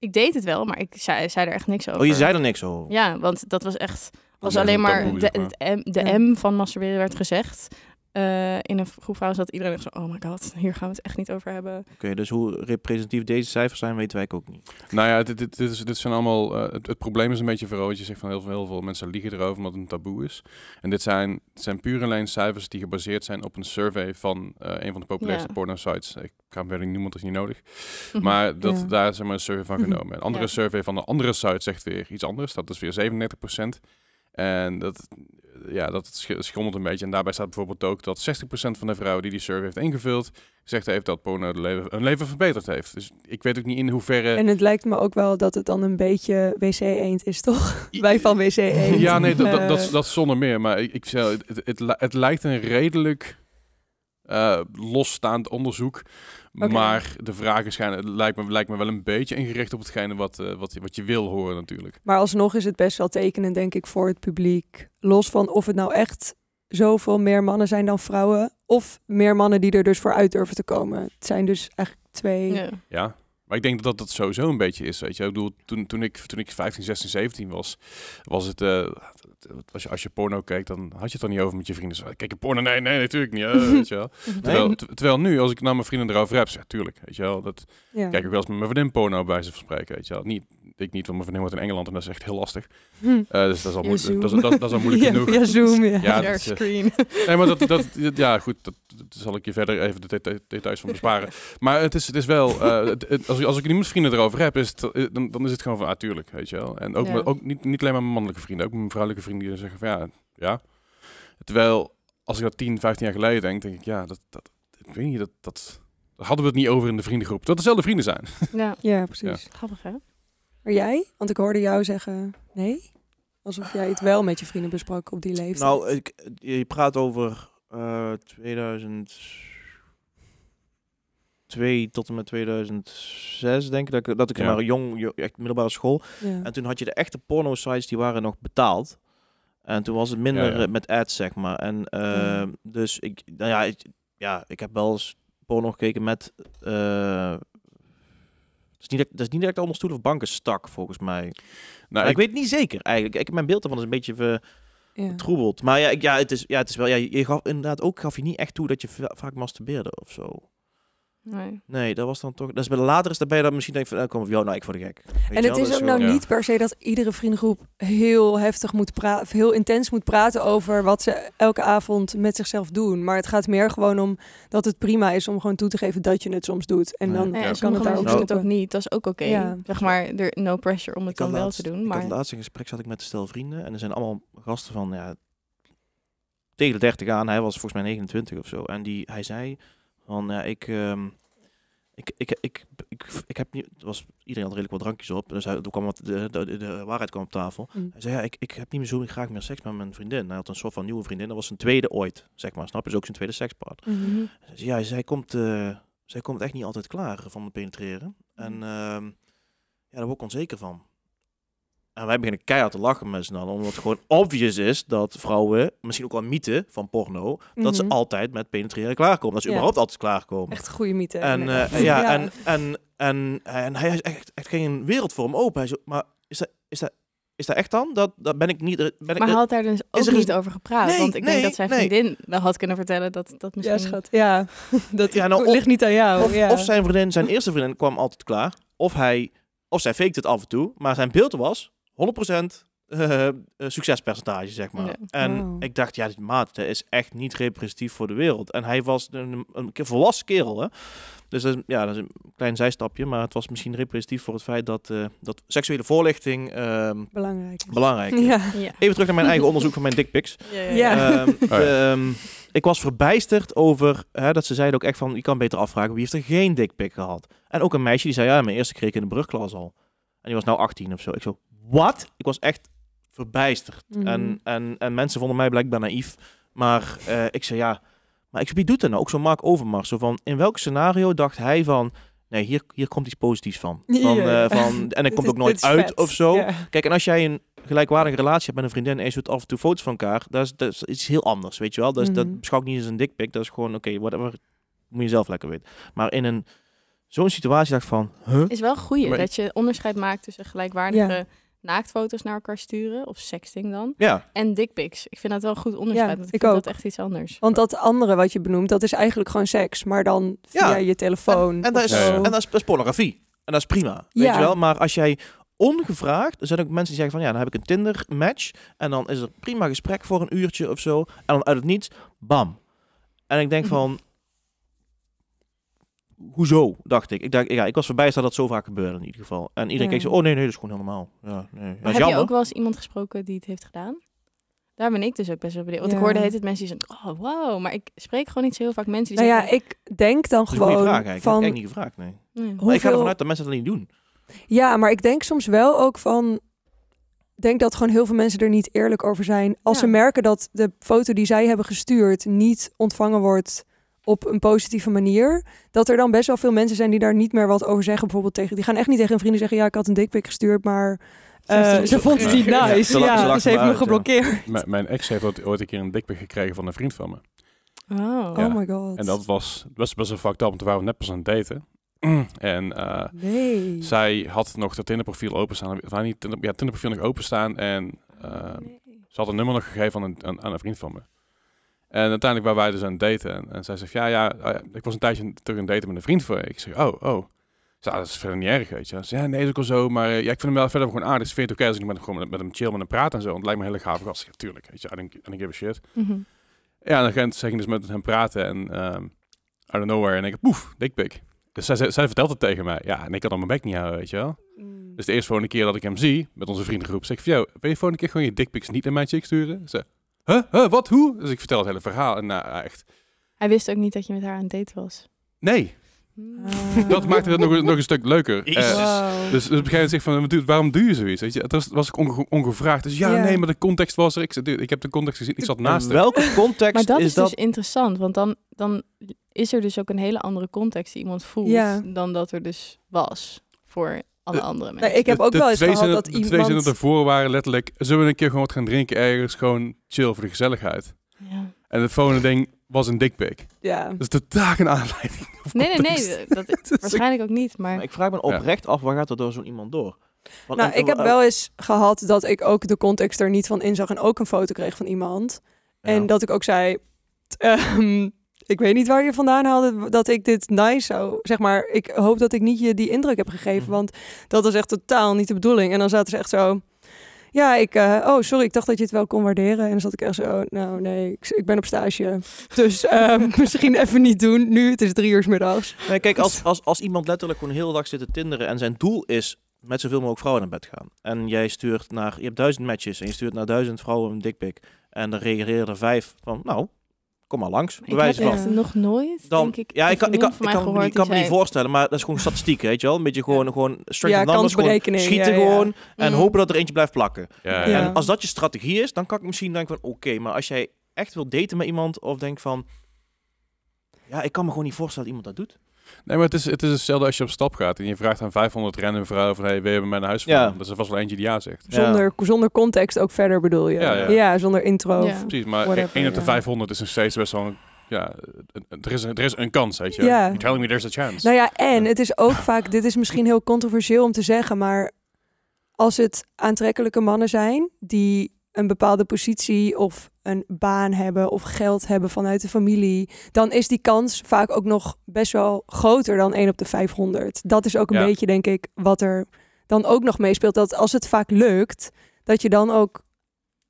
A: ik deed het wel, maar ik zei, zei er echt niks over. Oh, je zei er niks over? Ja, want dat was echt... was alleen maar de, de, M, de M van masturberen werd gezegd. Eh, in een groep vrouwen zat iedereen echt zo, oh my god, hier gaan we het echt niet over hebben.
C: Oké, dus hoe representatief deze cijfers zijn, weten wij ook niet. Nou ja, dit, dit, dit, is, dit zijn allemaal,
B: eh, het, probleem is een beetje verrood. Je zegt van heel veel, heel veel mensen liegen erover omdat het een taboe is. En dit zijn, zijn puur alleen cijfers die gebaseerd zijn op een survey van eh, een van de populairste ja. porno sites. Ik ga verder niemand, dat is niet nodig. Mhm. Maar dat, daar zijn maar een survey van mhm. genomen. Een andere survey van een andere site zegt weer iets anders. Dat is weer 37%. En dat ja, dat sch schommelt een beetje. En daarbij staat bijvoorbeeld ook dat 60% van de vrouwen die die survey heeft ingevuld, zegt heeft dat porno hun leven verbeterd heeft. Dus ik weet ook niet in hoeverre... En
D: het lijkt me ook wel dat het dan een beetje wc-eend is, toch? Wij van wc-eend. Ja, nee, dat, dat, eh,
B: dat, zonder meer. Maar ik, ik het, het, lijkt een redelijk... Eh, losstaand onderzoek. Maar de vraag is, lijkt me, lijkt me wel een beetje ingericht op hetgene wat, eh, wat, wat je wil horen natuurlijk.
D: Maar alsnog is het best wel tekenend, denk ik, voor het publiek. Los van of het nou echt zoveel meer mannen zijn dan vrouwen. Of meer mannen die er dus voor uit durven te komen. Het zijn dus eigenlijk twee... Ja,
B: ja. Maar ik denk dat dat sowieso een beetje is, weet je. Ik bedoel, toen, toen, ik, toen ik 15, 16, 17 was, was het... Eh, als je, als je porno kijkt, dan had je het er niet over met je vrienden. Kijk, je porno? Nee, nee, natuurlijk niet. weet je wel. Terwijl, terwijl, nu, als ik naar mijn vrienden erover heb, zeg tuurlijk. Weet je wel, dat kijk ik wel eens met mijn vriendin porno bij ze verspreken. Weet je wel. Niet, ik niet, want mijn vriendin wordt in Engeland en dat is echt heel lastig. Hm. Eh, dus dat is al, moeilijk. dat, is, al moeilijk genoeg. Ja, Zoom, ja. Eh, screen. nee, maar dat, dat, ja, goed, dat, zal ik je verder even de details van besparen. maar het is, het is wel, uh, het, als, ik, als ik niet met vrienden erover heb, is het, dan, dan is het gewoon van, natuurlijk, ah, weet je wel. En ook, ook niet, niet alleen maar mijn mannelijke vrienden, ook mijn vrouwelijke vrienden die zeggen van ja, ja. Terwijl als ik dat 10, 15 jaar geleden denk, denk ik ja, dat, dat weet je dat, dat, hadden we het niet over in de vriendengroep. Dat dezelfde vrienden zijn.
D: Ja, ja precies. Grappig hè? Maar jij? Want ik hoorde jou zeggen nee. Alsof jij het wel met je vrienden besproken op die leeftijd. Nou,
C: ik, je praat over 2002 eh, tot en met 2006, denk ik. Dat ik, dat ik maar jong, middelbare school. En toen had je de echte porno-sites, die waren nog betaald. En toen was het minder eh, met ads, zeg maar. En ehm, mm. dus ik, nou ja, ik, ja, ik heb wel eens porno gekeken met. Eh, het is, niet, dat is niet direct allemaal stoelen of banken stak, volgens mij. Nou, ik, weet het niet zeker eigenlijk. Ik, mijn beeld ervan is een beetje vertroebeld. Maar ja, ik, ja, het is, ja, het is wel. Ja, je gaf inderdaad ook gaf je niet echt toe dat je vaak masturbeerde of zo. Nee. nee, dat was dan toch. Dat is bij de latere is daarbij dat misschien denk van, nou, kom jou, nou ik voor de gek. Weet en het is ook nou niet per
D: se dat iedere vriendengroep heel heftig moet praten, heel intens moet praten over wat ze elke avond met zichzelf doen. Maar het gaat meer gewoon om dat het prima is om gewoon toe te geven dat je het
A: soms doet. En dan kan het daar ook, niet. Dat is ook oké. Okay. Zeg maar, er no pressure om het dan wel te doen. Maar het laatste
C: gesprek zat ik met de stel vrienden en er zijn allemaal gasten van ja, tegen de 30 aan. Hij was volgens mij 29 of zo. En die, hij zei van ja, ehm, ik, ik, ik, ik, ik, heb niet, was, iedereen had redelijk wat drankjes op, dus hij, kwam wat, de, de, waarheid kwam op tafel. Mm. Hij zei, ja, ik, ik heb niet meer zo graag meer seks met mijn vriendin. Hij had een soort van nieuwe vriendin, dat was zijn tweede ooit, zeg maar, snap je? ook zijn tweede sekspart. Mhm. Ja, zij komt, eh, zij komt echt niet altijd klaar van me penetreren. Mm. En ehm, ja, daar word ik onzeker van. En wij beginnen keihard te lachen met z'n allen. Omdat het gewoon obvious is dat vrouwen, misschien ook wel mythe van porno, dat ze mhm. altijd met penetreren klaarkomen. Dat ze überhaupt altijd klaarkomen. Echt goede mythe. En, eh, ja, En, en, en, en hij is echt, echt geen wereld voor hem open. Hij maar is dat, is dat is dat echt dan? Dat, dat ben ik niet. Eh, ben maar ik, had
A: daar dus ook niet over gepraat. want ik denk dat zijn vriendin wel had kunnen vertellen dat dat misschien. Ja, schat. Ja, dat ja, nou, ligt niet aan jou. Of, ja. of, zijn
C: vriendin, zijn eerste vriendin kwam altijd klaar. Of hij, of zij faked het af en toe. Maar zijn beeld was 100% uh, eh, eh, succespercentage, zeg maar. En ik dacht, ja, dit maat dat is echt niet representatief voor de wereld. En hij was een, een volwassen kerel, hè. Dus ja, dat is een klein zijstapje, maar het was misschien representatief voor het feit dat, eh, dat seksuele voorlichting... Ehm, belangrijk is. Belangrijk ja. Even terug naar mijn eigen onderzoek van mijn dickpics. Ja. Ehm, oh, ehm, ik was verbijsterd over hè, dat ze zeiden ook echt van, je kan beter afvragen wie heeft er geen dickpic gehad. En ook een meisje die zei, ja, mijn eerste kreeg ik in de brugklas al. En die was nou 18 of zo. Ik zo, wat? Ik was echt verbijsterd. Mhm. en, en, en mensen vonden mij blijkbaar naïef. Maar eh, ik zei ja, maar ik wie doet dat nou? Ook zo Mark Overmars. Zo van, in welk scenario dacht hij van... Nee, hier, hier komt iets positiefs van. van, eh, van en het komt ook nooit uit of zo. Kijk, en als jij een gelijkwaardige relatie hebt met een vriendin... en je doet af en toe foto's van elkaar... dat is, dat is iets heel anders, weet je wel. Dat, is, dat mhm. beschouw ik niet als een dikpik. Dat is gewoon, oké, whatever. Moet je zelf lekker weten. Maar in een zo'n situatie dacht ik van... Huh? is wel goed dat
A: je onderscheid maakt tussen gelijkwaardige naaktfoto's naar elkaar sturen, of sexting dan. Ja. En dickpics. Ik vind dat wel goed onderscheid, want ik, ik vind dat echt
D: iets anders. Want dat andere wat je benoemt, dat is eigenlijk gewoon seks, maar dan via je telefoon. En, en dat, is, en dat
C: is, pornografie. En dat is prima, weet je wel. Maar als jij ongevraagd. Er zijn ook mensen die zeggen van ja, dan heb ik een Tinder match. En dan is er prima gesprek voor een uurtje of zo. En dan uit het niets, bam. En ik denk mhm. van, hoezo, dacht ik. Ik, dacht, ja, ik was voorbij, dat dat zo vaak gebeurde in ieder geval. En iedereen keek zo, oh nee, nee, dat is gewoon helemaal. Ja, nee. Heb je ook
A: wel eens iemand gesproken die het heeft gedaan? Daar ben ik dus ook best wel benieuwd. Want ik hoorde heet het mensen die zeggen, oh wow. Maar ik spreek gewoon niet zo heel vaak mensen die nou zeggen... ja, ik denk dan gewoon van... Ik
C: heb niet gevraagd, nee. nee. Hoeveel... ik ga ervan uit dat mensen dat niet doen.
D: Ja, maar ik denk soms wel ook van... denk dat gewoon heel veel mensen er niet eerlijk over zijn. Als ze merken dat de foto die zij hebben gestuurd niet ontvangen wordt op een positieve manier. Dat er dan best wel veel mensen zijn die daar niet meer wat over zeggen. Bijvoorbeeld tegen, die gaan echt niet tegen een vrienden zeggen: Ja, ik had een dikpik gestuurd, maar.
A: Eh, ze, vond het niet nice. Ja, ze, heeft me geblokkeerd.
B: Mijn ex heeft ooit, ooit een keer een dikpik gekregen van een vriend van me.
A: Oh, oh my god. En
B: dat was best, best wel fucked up, want we waren net pas aan het daten. En eh, nee. zij had nog dat Tinderprofiel openstaan. Of, niet, Tinder, ja, Tinderprofiel nog openstaan. En eh, ze had een nummer nog gegeven aan een, aan een vriend van me. En uiteindelijk waren wij dus aan het daten. En, en zij zegt, ja, ja, oh ik was een tijdje terug in daten met een vriend voor. Ik zeg, oh, oh. Ze, ah, dat is verder niet erg, weet je. Ze, ja, nee, dat is zo, maar eh, ja, ik vind hem wel verder gewoon aardig. Het is oké okay als ik met hem, gewoon met, hem chill, met hem praat en zo. Want het lijkt me heel gaaf gast. Ja, tuurlijk, weet je, I don't, I a shit. Mhm. Ja, en dan ging ik dus met hem praten en um, ehm, out of nowhere. En ik, poef, pik. Dus zij, zij, vertelt het tegen mij. Ja, en ik kan dan mijn bek niet houden, weet je wel. Mm. Dus de eerste volgende keer dat ik hem zie, met onze vriendengroep, zeg ik van, jou, wil je volgende keer gewoon je dikpiks niet naar mijn chick sturen? Ze, Huh? huh? Wat? Hoe? Dus ik vertel het hele verhaal. En nou, echt.
A: Hij wist ook niet dat je met haar aan het daten was.
B: Nee. Hmm. Dat maakte het nog, nog een stuk leuker. Eh, dus, dus, dus begint zich van, waarom doe je zoiets? Weet je? Dat was ik ongevraagd. Dus ja, nee, maar de context was er. Ik, ik heb de context gezien. Ik zat naast Welke context maar dat is, dus dat... dus
A: interessant, want dan, dan is er dus ook een hele andere context die iemand voelt dan dat er dus was voor alle eh, andere mensen. ik heb ook wel eens gehad dat iemand... De twee zinnen
B: ervoor waren letterlijk... Zullen we een keer gewoon wat gaan drinken ergens? Gewoon chill voor de gezelligheid. Ja. En het volgende ding was een dikpik. Ja. Dat is totaal geen aanleiding. Nee, nee, nee. Dat,
A: waarschijnlijk ook niet, maar... Ik vraag me oprecht
C: af, waar gaat dat door zo'n iemand door?
A: nou, ik heb eh, wel eens
D: gehad dat ik ook de context er niet van inzag en ook een foto kreeg van iemand. En dat ik ook zei... Ehm, ik weet niet waar je vandaan haalde dat ik dit nice zou. Zeg maar, ik hoop dat ik niet je die indruk heb gegeven. Mm. Want dat was echt totaal niet de bedoeling. En dan zaten ze echt zo. Ja, ik. Eh, oh, sorry, ik dacht dat je het wel kon waarderen. En dan zat ik echt zo. Nou, nee, ik, ik ben op stage. Dus ehm, misschien even niet doen. Nu, het is drie uur middags. Nee, kijk, als,
C: als, als iemand letterlijk gewoon heel dag zit te tinderen. en zijn doel is met zoveel mogelijk vrouwen naar bed gaan. En jij stuurt naar. Je hebt duizend matches en je stuurt naar duizend vrouwen een dikpik. En dan reageren er vijf van. Nou, kom maar langs. Ik heb van. echt nog nooit, dan, denk ik. Ja, ik kan, ik kan, me, niet voorstellen, maar dat is gewoon statistiek, weet je wel? Een beetje gewoon, gewoon straight ja, numbers, schieten gewoon en mm. hopen dat er eentje blijft plakken. En als dat je strategie is, dan kan ik misschien denken van, oké, maar als jij echt wil daten met iemand of denk van, ja, ik kan me gewoon niet voorstellen dat iemand dat doet. Nee, maar het is,
B: het is hetzelfde als je op stap gaat en je vraagt aan 500 random vrouwen van, hey, wil je bij mij huis ja. Dat is vast wel eentje die ja zegt. Zonder,
D: zonder context ook verder bedoel je? Ja, zonder intro. Precies, maar één 1 op de
B: 500 is nog steeds best wel een ja, er is, een, er is een kans, weet je. Ja. You're telling me there's a chance. Nou
D: ja, en het is ook vaak, dit is misschien heel controversieel om te zeggen, maar als het aantrekkelijke mannen zijn die een bepaalde positie of een baan hebben of geld hebben vanuit de familie, dan is die kans vaak ook nog best wel groter dan 1 op de 500. Dat is ook een beetje, denk ik, wat er dan ook nog meespeelt. Dat als het vaak lukt, dat je dan ook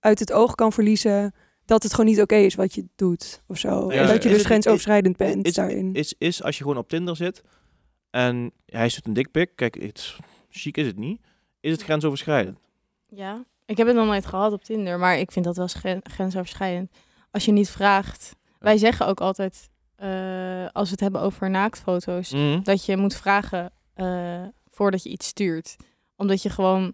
D: uit het oog kan verliezen dat het gewoon niet oké is wat je doet of zo. en dat je dus grensoverschrijdend bent is, daarin.
C: Is, is als je gewoon op Tinder zit en hij zit een dikpik, kijk, chic is het niet, is het grensoverschrijdend?
A: Ja. Ik heb het nog nooit gehad op Tinder, maar ik vind dat wel grensoverschrijdend. Als je niet vraagt. Wij zeggen ook altijd, eh, als we het hebben over naaktfoto's, mhm. dat je moet vragen eh, voordat je iets stuurt. Omdat je gewoon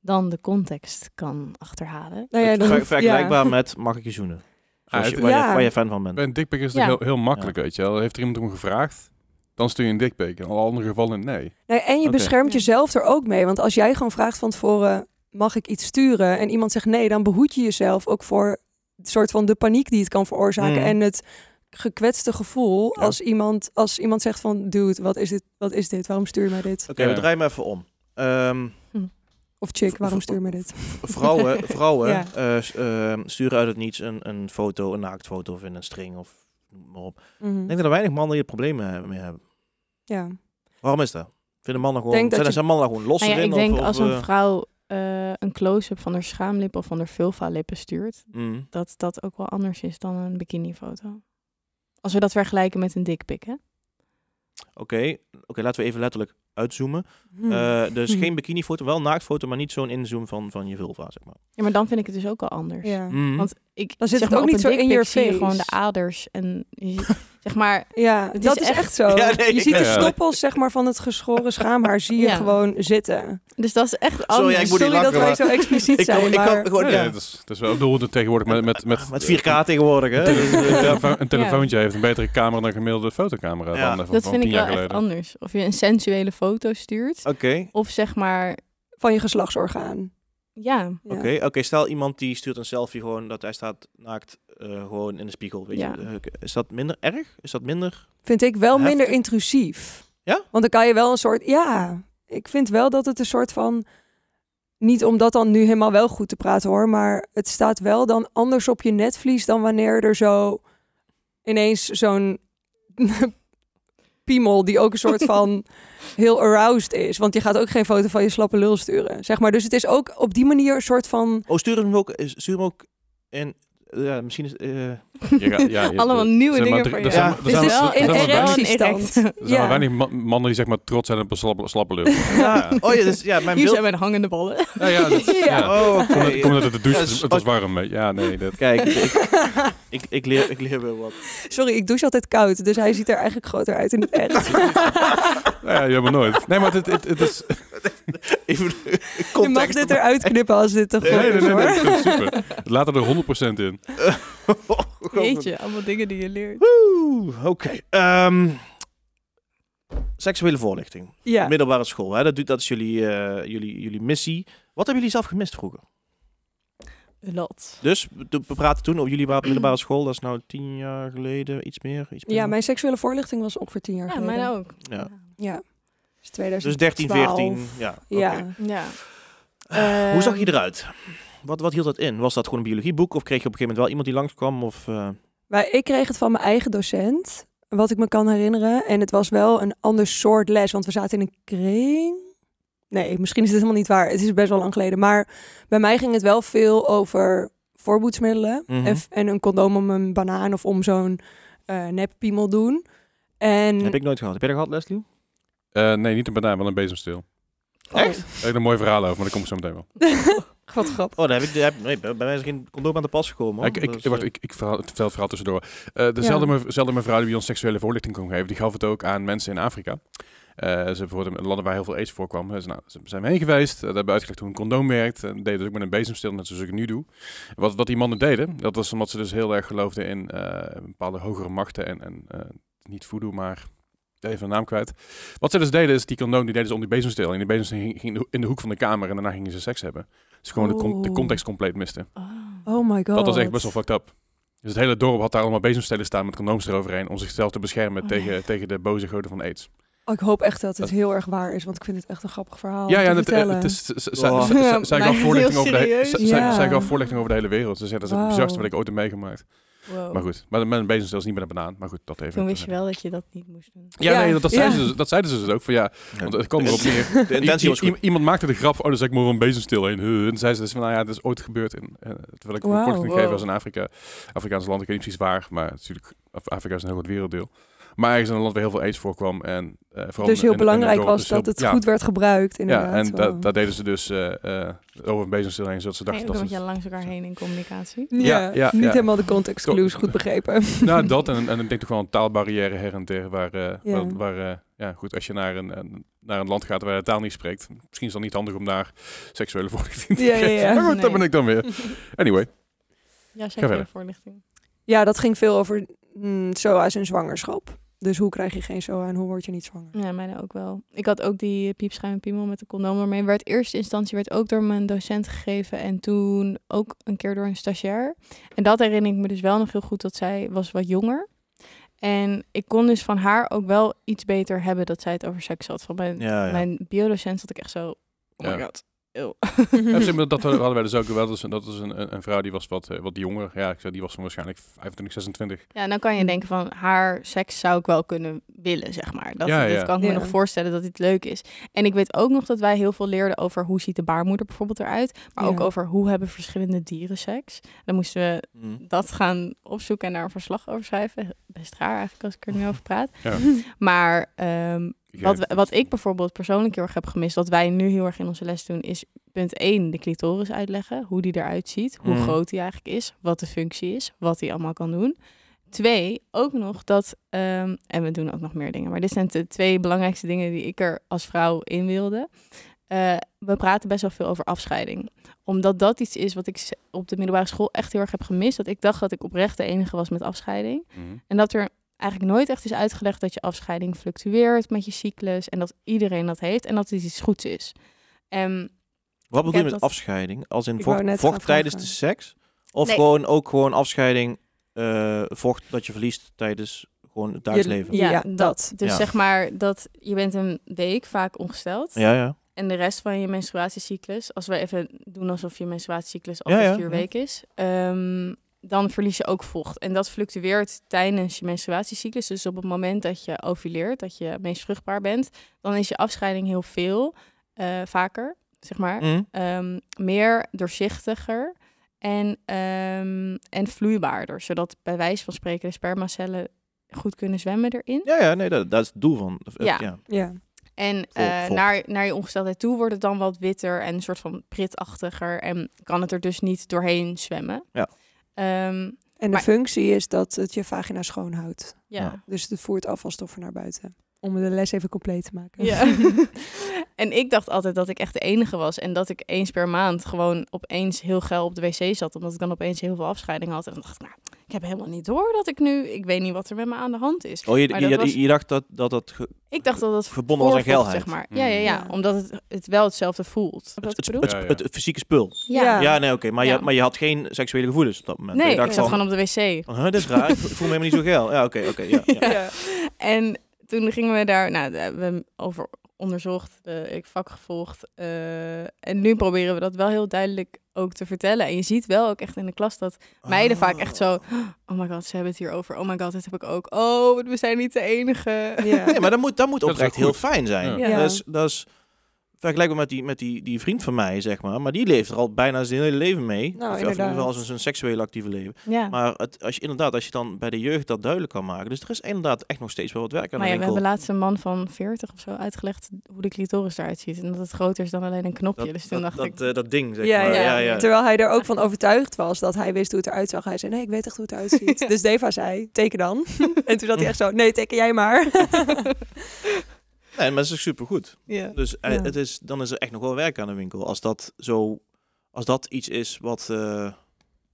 A: dan de context kan achterhalen. Nou ja, dan, vergelijkbaar
C: met mag ik je zoenen?
B: je, waar, je, fan van bent. ben een dikpik is het heel, makkelijk, weet je wel. Heeft er iemand om gevraagd? dan stuur je een dikpik. In alle andere gevallen nee. nee en je beschermt
D: jezelf er ook mee. Want als jij gewoon vraagt van tevoren mag ik iets sturen? En iemand zegt nee, dan behoed je jezelf ook voor het soort van de paniek die het kan veroorzaken. Mm. En het gekwetste gevoel als, iemand, als iemand zegt van... dude, wat is dit? Wat is dit? Waarom stuur je mij dit? Oké, we draaien
C: maar even om. Ehm,
D: hm. Of chick, waarom stuur me dit? Vrouwen, vrouwen
C: eh, ehm, sturen uit het niets een, een foto, een naaktfoto of in een string of noem maar op. Mhm. Ik denk dat er weinig mannen hier problemen mee hebben. Ja. Waarom is dat? Vinden mannen gewoon, zijn, zijn mannen gewoon los in Ik denk of, als een eh,
A: vrouw eh, een close-up van haar schaamlip of van haar vulva-lippen stuurt, mm. dat dat ook wel anders is dan een bikinifoto. Als we dat vergelijken met een dikpik, hè?
C: Oké, oké, laten we even letterlijk uitzoomen. Hmm. Eh, dus hmm. geen bikinifoto, wel naaktfoto, maar niet zo'n inzoom van, van je vulva, zeg maar.
A: Ja, maar dan vind ik het dus ook al anders. Ja. Mm. Want ik dan zit het ook niet zo in je face. gewoon de aders en zeg maar ja dat is echt, zo je ziet de
D: stoppels zeg maar van het geschoren schaamhaar zie je gewoon zitten dus dat is echt anders. sorry, ik moet dat wij zo expliciet ik zijn kan, maar... ik
A: kan,
B: gewoon, ja, dat is, dat is wel De tegenwoordig met met met, 4K tegenwoordig hè een telefoontje heeft een betere camera dan een gemiddelde fotocamera eh, dat van vind ik wel echt
A: anders of je een sensuele foto stuurt of zeg maar van je geslachtsorgaan ja. Oké,
C: oké. stel iemand die stuurt een selfie gewoon dat hij staat naakt eh, gewoon in de spiegel. Weet je, eh, is dat minder erg? Is dat minder?
D: Vind ik wel minder intrusief. Ja? Want dan kan je wel een soort. Ja, ik vind wel dat het een soort van. Niet om dat dan nu helemaal wel goed te praten hoor, maar het staat wel dan anders op je netvlies dan wanneer er zo ineens zo'n piemel die ook een soort van heel aroused is. Want je gaat ook geen foto van je slappe lul sturen, zeg maar. Dus het is ook op die manier een soort van... Oh, stuur hem ook, stuur ook en ja, misschien is... Eh,
C: ja, ja,
B: Allemaal nieuwe dingen voor je. Zijn, is wel interactiestand. Er zijn maar weinig mannen die zeg maar trots zijn op een slappe, slappe lucht. Oh
A: ja, dus ja, mijn Hier zijn mijn hangende ballen. Ja, ja. Oh, Komt uit
B: de douche, het was oh. warm. Ja, nee. Kijk, ik, ik, leer, ik leer wel wat.
D: Sorry, ik douche altijd koud, dus hij ziet er eigenlijk groter uit in het echt.
B: Nou ja, jammer nooit. Nee, maar het is... Je mag dit eruit knippen als dit toch nee, nee, nee, nee, super. Laat er 100% in.
D: Weet je,
A: allemaal dingen die je leert.
D: Oké. Ehm,
C: seksuele voorlichting. Ja. Middelbare school. Hè? Dat, dat is jullie, eh, jullie, jullie missie. Wat hebben jullie zelf gemist vroeger? Lot. Dus we praten toen op jullie middelbare school. Dat is nou tien jaar geleden, iets meer. Iets
D: meer. Ja, mijn seksuele voorlichting was ook voor tien jaar geleden. Ja, mij ook. Ja. ja. Dus 2012. Dus 13, 14. Ja. Ja. ja. Hoe zag je ehm,
C: eruit? Wat, wat hield dat in? Was dat gewoon een biologieboek of kreeg je op een gegeven moment wel iemand die langskwam? Of,
D: eh? ik kreeg het van mijn eigen docent, wat ik me kan herinneren. En het was wel een ander soort les, want we zaten in een kring. Nee, misschien is dit helemaal niet waar. Het is best wel lang geleden. Maar bij mij ging het wel veel over voorboedsmiddelen. Mhm. en, een condoom om een banaan of om zo'n uh, neppiemel doen. En... Heb ik
C: nooit gehad. Heb je dat gehad, Leslie?
B: Uh, nee, niet een banaan, wel een bezemsteel. Oh. Echt? Ik heb een mooi verhaal over, maar dat komt zo meteen wel.
C: Wat grappig. Oh, daar heb ik, bij mij is geen condoom aan de pas gekomen. Ik, ik, dus, ik,
B: ik verhaal, het verhaal, tussendoor. Eh, dezelfde, mevrouw die ons seksuele voorlichting kon geven, die gaf het ook aan mensen in Afrika. Eh, ze bijvoorbeeld in landen waar heel veel aids voorkwam. nou, ze zijn we geweest, uh, eh, daar hebben uitgelegd hoe een condoom werkt. En deden dus ook met een bezemstil, net zoals ik nu doe. Wat, wat die mannen deden, dat was omdat ze dus heel erg geloofden in bepaalde hogere machten. En, en niet voodoo, maar even een naam kwijt. Wat ze dus deden, is die condoom die deden ze om die bezemstil. En die bezemstil ging in de hoek van de kamer en daarna gingen ze seks hebben. Dus gewoon de, context compleet miste. Oh. my god. Dat was echt best wel fucked up. Dus het hele dorp had daar allemaal bezemstelen staan met condooms eroverheen om zichzelf te beschermen tegen, tegen de boze goden van AIDS.
D: ik hoop echt dat het heel erg waar is, want ik vind het echt een grappig verhaal. Ja, ja, het, het, is. Zij
B: gaf voorlichting over de hele wereld. Ze dus dat is het bizarste wat ik ooit heb meegemaakt. Maar goed, maar met een is niet met een banaan. Maar goed, dat even. Toen
A: wist je wel dat je dat niet moest doen. Ja, nee, dat, zeiden ze, dus-
B: dat zeiden ze dus ook. Van, ja, Want het kwam erop neer. De intentie was Iemand maakte de grap, oh, dus ik moet van een bezemsteel heen. En zei ze dus van, nou ja, dat is ooit gebeurd. In, uh, eh, terwijl ik wow, een wow. geef als in Afrika, Afrikaans land. Ik weet niet precies waar, maar natuurlijk, Afrika is een heel groot werelddeel. Maar ergens is een land waar heel veel aids voorkwam. En, eh, vooral dus heel belangrijk was dat het goed werd gebruikt. Inderdaad. Ja, en dat deden ze dus over uh, over zodat ze dachten dat... dat
A: je langs elkaar heen in communicatie. Ja,
B: niet helemaal de context clues goed begrepen. nou, dat en, en ik denk toch gewoon een taalbarrière her en der, waar... Eh, waar, eh, ja, goed, als je naar een, naar een land gaat waar je de taal niet spreekt, misschien is dat dan niet handig om daar seksuele voorlichting te ja, geven. Ja, ja. goed, nee. dat ben ik dan weer. Anyway. Ja, seksuele
A: voorlichting.
D: Ja, dat ging veel over mm, SOA's en zwangerschap. Dus hoe krijg je geen zo en hoe word je niet zwanger?
A: Ja, mijne ook wel. Ik had ook die piepschuim en piemel met de condoom ermee. Werd eerste instantie werd ook door mijn docent gegeven en toen ook een keer door een stagiair. En dat herinner ik me dus wel nog heel goed dat zij was wat jonger. En ik kon dus van haar ook wel iets beter hebben dat zij het over seks had. Van mijn, mijn biodocent had ik echt zo, oh my god, eeuw.
B: we dat hadden wij dus ook wel. Dus, dat is een, een, vrouw die was wat, eh, wat jonger. Ja, ik zei, die was van waarschijnlijk 25, 26.
A: Ja, dan kan je hm. denken van haar seks zou ik wel kunnen willen, zeg maar. Dat, ja, kan ik me nog voorstellen dat dit leuk is. En ik weet ook nog dat wij heel veel leerden over hoe ziet de baarmoeder bijvoorbeeld eruit. Maar ook over hoe hebben verschillende dieren seks. Dan moesten we hm. dat gaan opzoeken en daar een verslag over schrijven. Best raar eigenlijk als ik er nu over praat. Maar um, wat, wat ik bijvoorbeeld persoonlijk heel erg heb gemist, wat wij nu heel erg in onze les doen, is punt 1, de clitoris uitleggen. Hoe die eruit ziet, hoe mhm. groot die eigenlijk is, wat de functie is, wat die allemaal kan doen. Twee, ook nog dat, ehm, en we doen ook nog meer dingen, maar dit zijn de twee belangrijkste dingen die ik er als vrouw in wilde. Eh, we praten best wel veel over afscheiding. Omdat dat iets is wat ik op de middelbare school echt heel erg heb gemist. Dat ik dacht dat ik oprecht de enige was met afscheiding. Mhm. En dat er eigenlijk nooit echt is uitgelegd dat je afscheiding fluctueert met je cyclus en dat iedereen dat heeft en dat het iets goeds is. Um, Wat bedoel je met afscheiding? Als in vocht, vocht tijdens de seks? Of gewoon
C: ook gewoon afscheiding, eh, vocht dat je verliest tijdens gewoon het dagelijks ja, ja, dat. Dus zeg
A: maar dat je bent een week vaak ongesteld. Ja, ja. En de rest van je menstruatiecyclus, als we even doen alsof je menstruatiecyclus altijd ja, vier weken is, ehm, dan verlies je ook vocht. En dat fluctueert tijdens je menstruatiecyclus. Dus op het moment dat je ovuleert, dat je meest vruchtbaar bent, dan is je afscheiding heel veel eh, vaker, zeg maar. Mm. Ehm, meer doorzichtiger en, ehm, en vloeibaarder. Zodat bij wijze van spreken de spermacellen goed kunnen zwemmen erin. Ja, ja nee,
C: dat, dat is het doel van. ja.
A: ja. En eh, naar, naar je ongesteldheid toe wordt het dan wat witter en een soort van pritachtiger. En kan het er dus niet doorheen zwemmen. Ja. Ehm, en de functie is dat het je vagina schoonhoudt. Ja. Dus het voert afvalstoffen naar buiten
D: om de les even compleet te maken. Ja.
A: en ik dacht altijd dat ik echt de enige was. En dat ik eens per maand gewoon opeens heel geil op de wc zat. Omdat ik dan opeens heel veel afscheiding had. En dan dacht ik, nou, ik heb helemaal niet door dat ik nu... Ik weet niet wat er met me aan de hand is. Oh, je, je,
C: je dacht dat dat... dat
A: ik dacht dat dat verbonden was aan geilheid. Zeg maar. Hmm. ja, ja, ja, Omdat het, het wel hetzelfde voelt. Het, het,
C: het, fysieke spul. Ja, ja nee, oké. Maar, je, maar je had geen seksuele gevoelens op dat moment. Nee, je ik zat gewoon op de wc. Oh, dat is raar. ik voel me helemaal niet zo geil. Ja, oké, oké.
A: ja. En toen gingen we daar, nou, daar hebben over onderzocht, eh, ik vak gevolgd. Eh, en nu proberen we dat wel heel duidelijk ook te vertellen. En je ziet wel ook echt in de klas dat meiden ah. vaak echt zo... Oh my god, ze hebben het hier over. Oh my god, dit heb ik ook. Oh, we zijn niet de enige. Ja. Nee,
C: maar dat moet, dat moet dat oprecht heel fijn zijn. Ja. Dat, is, dat is vergelijkbaar met, die, met die, die vriend van mij, zeg maar. Maar die leeft er al bijna zijn hele leven mee. Nou, of, ieder geval als een seksueel actieve leven. Ja. Maar het, als je, inderdaad, als je dan bij de jeugd dat duidelijk kan maken. Dus er is inderdaad echt nog steeds wel wat werk aan de ja, winkel. We hebben
A: laatst een man van 40 of zo uitgelegd hoe de clitoris eruit ziet. En dat het groter is dan alleen een knopje. Dat, dus toen dacht ik...
C: Eh, dat ding, zeg
A: maar.
D: Ja. ja. Terwijl
A: hij er ook van overtuigd was dat hij wist hoe het eruit zag. Hij zei, nee, ik weet echt hoe het eruit ziet. dus
D: Deva zei, teken dan. en toen had hij echt zo, nee, teken jij maar.
C: Nee, maar het is supergoed. Ja. Dus eh, Het is, dan is er echt nog wel werk aan de winkel. Als dat, zo, als dat iets is wat, eh,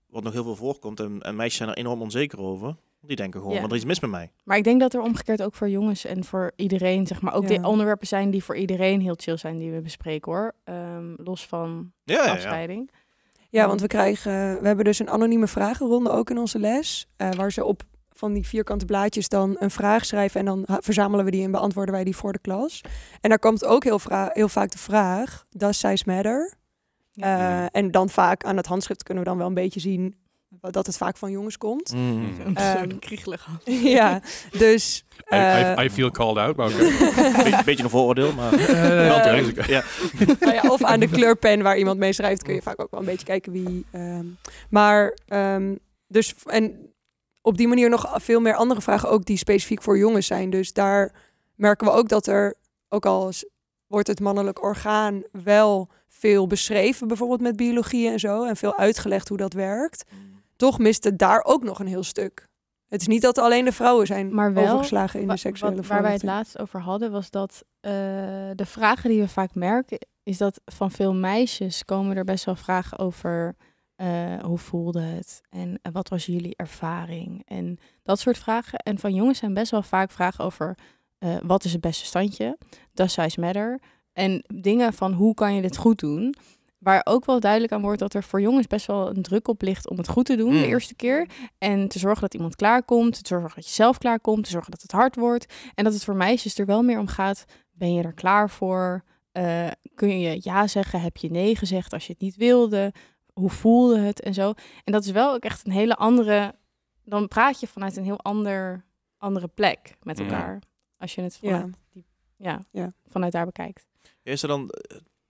C: wat nog heel veel voorkomt en, en, meisjes zijn er enorm onzeker over. Die denken gewoon, ja. er is mis met mij.
A: Maar ik denk dat er omgekeerd ook voor jongens en voor iedereen, zeg maar, ook de onderwerpen zijn die voor iedereen heel chill zijn die we bespreken hoor. Ehm, los van afscheiding. Ja, want we krijgen,
D: we hebben dus een anonieme vragenronde ook in onze les, eh, waar ze op van die vierkante blaadjes dan een vraag schrijven en dan verzamelen we die en beantwoorden wij die voor de klas. En daar komt ook heel, heel vaak de vraag, does size matter? Eh, mm. en dan vaak aan het handschrift kunnen we dan wel een beetje zien dat het vaak van jongens komt. Mm. Um, kriegelig. ja, dus... Eh, I, feel called out, maar
C: beetje een vooroordeel, maar...
D: Uh, ja. Ah ja, of aan de kleurpen waar iemand mee schrijft, kun je vaak ook wel een beetje kijken wie... Ehm, maar, ehm, dus... En op die manier nog veel meer andere vragen ook die specifiek voor jongens zijn. Dus daar merken we ook dat er, ook al wordt het mannelijk orgaan wel veel beschreven, bijvoorbeeld met biologie en zo, en veel uitgelegd hoe dat werkt, mm. toch mist het daar ook nog een heel stuk. Het is niet dat alleen de vrouwen
A: zijn overgeslagen in de seksuele Waar wij het laatst over hadden, was dat eh, de vragen die we vaak merken, is dat van veel meisjes komen er best wel vragen over eh, hoe voelde het? En, wat was jullie ervaring? En dat soort vragen. En van jongens zijn best wel vaak vragen over eh, wat is het beste standje? Does size matter? En dingen van hoe kan je dit goed doen? Waar ook wel duidelijk aan wordt dat er voor jongens best wel een druk op ligt om het goed te doen de mm. eerste keer. En te zorgen dat iemand komt te zorgen dat je zelf komt te zorgen dat het hard wordt. En dat het voor meisjes er wel meer om gaat, ben je er klaar voor? Eh, kun je ja zeggen? Heb je nee gezegd als je het niet wilde? hoe voelde het en zo. En dat is wel ook echt een hele andere. Dan praat je vanuit een heel ander, andere plek met elkaar. Als je het vanuit, ja. Ja, ja. vanuit daar bekijkt.
C: Is er dan.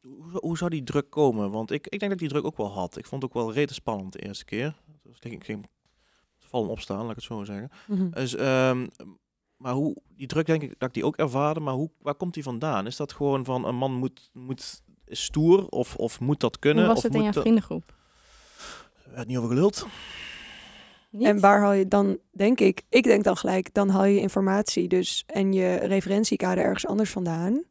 C: Hoe, eh, hoe, zou die druk komen? Want ik, ik denk dat die druk ook wel had. Ik vond het ook wel redelijk spannend de eerste keer. Dus denk ik ging vallen opstaan, laat ik het zo zeggen. Mm maar hoe, die druk denk ik dat ik die ook ervaarde, maar hoe, waar komt die vandaan? Is dat gewoon van een man moet, moet stoer of, of moet dat kunnen? was of het in jouw dat... vriendengroep? Werd niet over geluld.
D: Niet? En waar haal je dan, denk ik, ik denk dan gelijk, dan haal je informatie dus en je referentiekader ergens anders vandaan.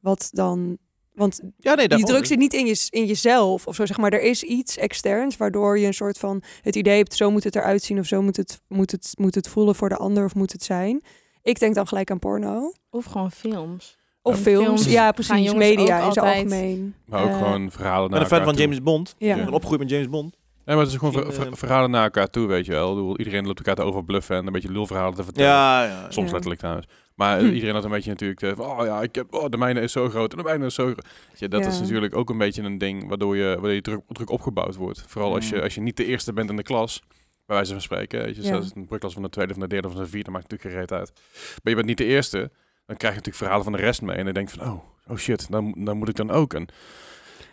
D: Wat dan, want ja, nee, die druk zit niet in, je, in jezelf of zo, zeg maar. Er is iets externs waardoor je een soort van het idee hebt, zo moet het eruit zien of zo moet het, moet het, moet het voelen voor de ander of moet het zijn. Ik denk dan gelijk aan porno. Of gewoon films. Of films. Ja, precies. Media in zijn algemeen. Maar ook gewoon verhalen naar elkaar. van James Bond. Ja. ja.
C: met James Bond.
B: Nee, maar het is gewoon eh, verhalen naar elkaar toe, weet je wel. Iedereen loopt elkaar te overbluffen en een beetje lulverhalen te vertellen. Ja, Soms letterlijk trouwens. Maar eh, hm. iedereen had een beetje natuurlijk de, eh, van, oh ja, ik heb, oh, de mijne is zo groot en de mijne is zo groot. Ja, dat is natuurlijk ook een beetje een ding waardoor je, waardoor je druk, druk opgebouwd wordt. Vooral als, je, als je niet de eerste bent in de klas, bij wijze van spreken. Weet je, ja. een brugklas van de tweede, van de derde, van de vierde, maakt natuurlijk geen uit. Maar je bent niet de eerste dan krijg je natuurlijk verhalen van de rest mee. En dan denk je van, oh, oh shit, dan, dan moet ik dan ook. En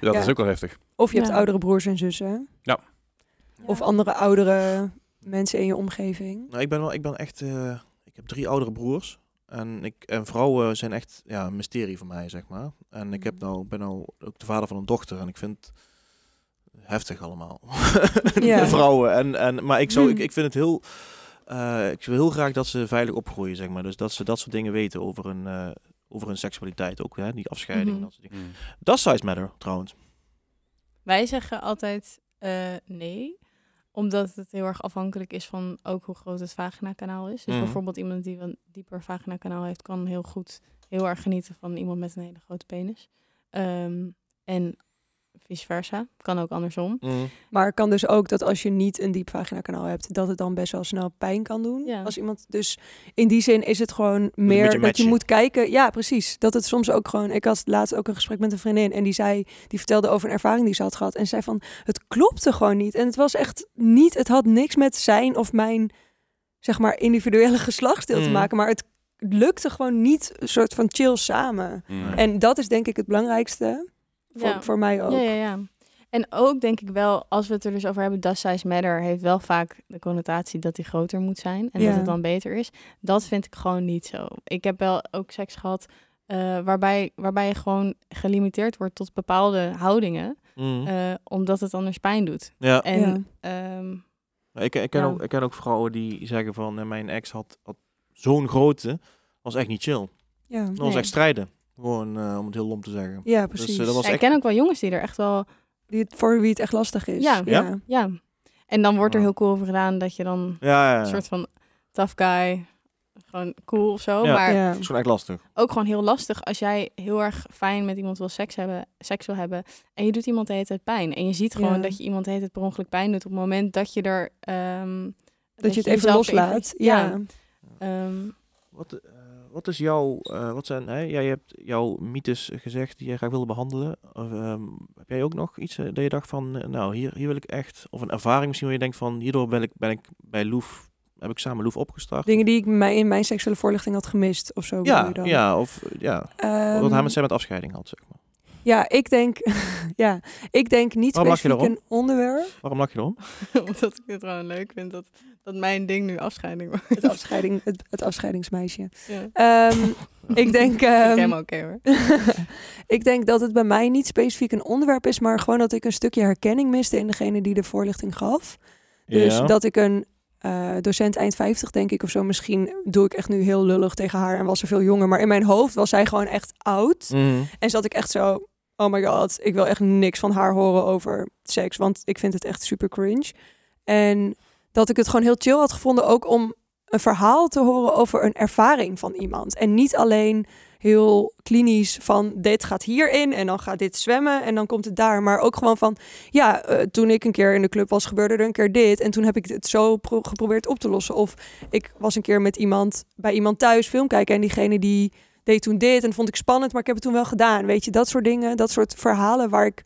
B: dat is ook wel heftig. Of je hebt oudere
D: broers en zussen. Ja. Of andere oudere mensen in je omgeving.
C: Nou, ik ben wel, ik ben echt, eh, ik heb drie oudere broers. En, ik, en vrouwen zijn echt ja, een mysterie voor mij, zeg maar. En ik heb mm. nou, ben nou ook de vader van een dochter. En ik vind heftig allemaal. vrouwen. En, en, maar ik, zou, ik, mm. ik vind het heel eh, ik wil heel graag dat ze veilig opgroeien, zeg maar. Dus dat ze dat soort dingen weten over hun, eh, over hun seksualiteit ook, hè? die afscheiding mhm. dat soort dingen. Mm. Dat size matter, trouwens.
A: Wij zeggen altijd eh, nee omdat het heel erg afhankelijk is van ook hoe groot het kanaal is. Dus mhm. bijvoorbeeld iemand die een dieper kanaal heeft, kan heel goed heel erg genieten van iemand met een hele grote penis. Um, en vice versa. Kan ook
D: andersom. Mm. Maar kan dus ook dat als je niet een diepvagina kanaal hebt, dat het dan best wel snel pijn kan doen. Als iemand dus in die zin is het gewoon meer dat je moet kijken. Ja, precies. Dat het soms ook gewoon. Ik had laatst ook een gesprek met een vriendin en die zei, die vertelde over een ervaring die ze had gehad en zei van, het klopte gewoon niet. En het was echt niet. Het had niks met zijn of mijn zeg maar individuele geslachtsdeel te mm. maken, maar het lukte gewoon niet een soort van chill samen. En dat is denk ik het belangrijkste voor, voor mij ook. Ja, ja,
A: ja. En ook denk ik wel, als we het er dus over hebben, dat size matter heeft wel vaak de connotatie dat die groter moet zijn en dat het dan beter is. Dat vind ik gewoon niet zo. Ik heb wel ook seks gehad eh, waarbij, waarbij je gewoon gelimiteerd wordt tot bepaalde houdingen, mhm. eh, omdat het anders pijn doet. Ja. En, ehm, nou, ik, ik, ken ook,
C: ik ken ook vrouwen die zeggen van, eh, mijn ex had, zo'n grote, was echt niet chill. Ja. Dat was echt strijden. Gewoon eh, om het heel lomp te zeggen. Ja, dus, eh, precies. Dus, uh, Ik ken
A: ook wel jongens die er echt wel... Die het, voor wie het echt lastig is. Ja, ja. ja. En dan wordt er ah. heel cool over gedaan dat je dan een soort van tough guy, gewoon cool of zo. Maar het is gewoon echt lastig. Ook gewoon heel lastig als jij heel erg fijn met iemand wil seks, hebben, seks wil hebben en je doet iemand de hele tijd pijn. En je ziet gewoon dat je iemand de hele tijd per ongeluk pijn doet op het moment dat je er... Ehm, dat, je het even loslaat. ja. Ehm,
D: Wat, eh,
C: wat is jouw, eh, wat zijn, hè? jij hebt jouw mythes gezegd die jij graag wilde behandelen. Of, ehm, heb jij ook nog iets eh, dat je dacht van, eh, nou hier, hier wil ik echt, of een ervaring misschien waar je denkt van, hierdoor ben ik, ben ik bij Loef heb ik samen Loef opgestart.
D: Dingen die ik mij in mijn seksuele voorlichting had gemist of zo. Ja, dan?
C: ja of ja. wat ehm, haar met zijn met afscheiding had, zeg maar.
D: Ja, ik denk, ja, ik denk niet specifiek een onderwerp.
A: Waarom lach je erom? Omdat ik het gewoon leuk vind dat, dat mijn ding nu afscheiding wordt. Het, afscheiding,
D: het, afscheidingsmeisje. Ehm, ik denk... Um, ik, ehm, hoor. ik denk dat het bij mij niet specifiek een onderwerp is, maar gewoon dat ik een stukje herkenning miste in degene die de voorlichting gaf. Dus dat ik een eh, docent eind 50, denk ik, of zo. Misschien doe ik echt nu heel lullig tegen haar en was ze veel jonger. Maar in mijn hoofd was zij gewoon echt oud. Mhm. En zat ik echt zo, oh my god, ik wil echt niks van haar horen over seks, want ik vind het echt super cringe. En dat ik het gewoon heel chill had gevonden ook om een verhaal te horen over een ervaring van iemand. En niet alleen heel klinisch van dit gaat hierin en dan gaat dit zwemmen en dan komt het daar. Maar ook gewoon van ja, eh, toen ik een keer in de club was, gebeurde er een keer dit. En toen heb ik het zo geprobeerd op te lossen. Of ik was een keer met iemand bij iemand thuis film kijken en diegene die deed toen dit en vond ik spannend, maar ik heb het toen wel gedaan. Weet je, dat soort dingen, dat soort verhalen waar ik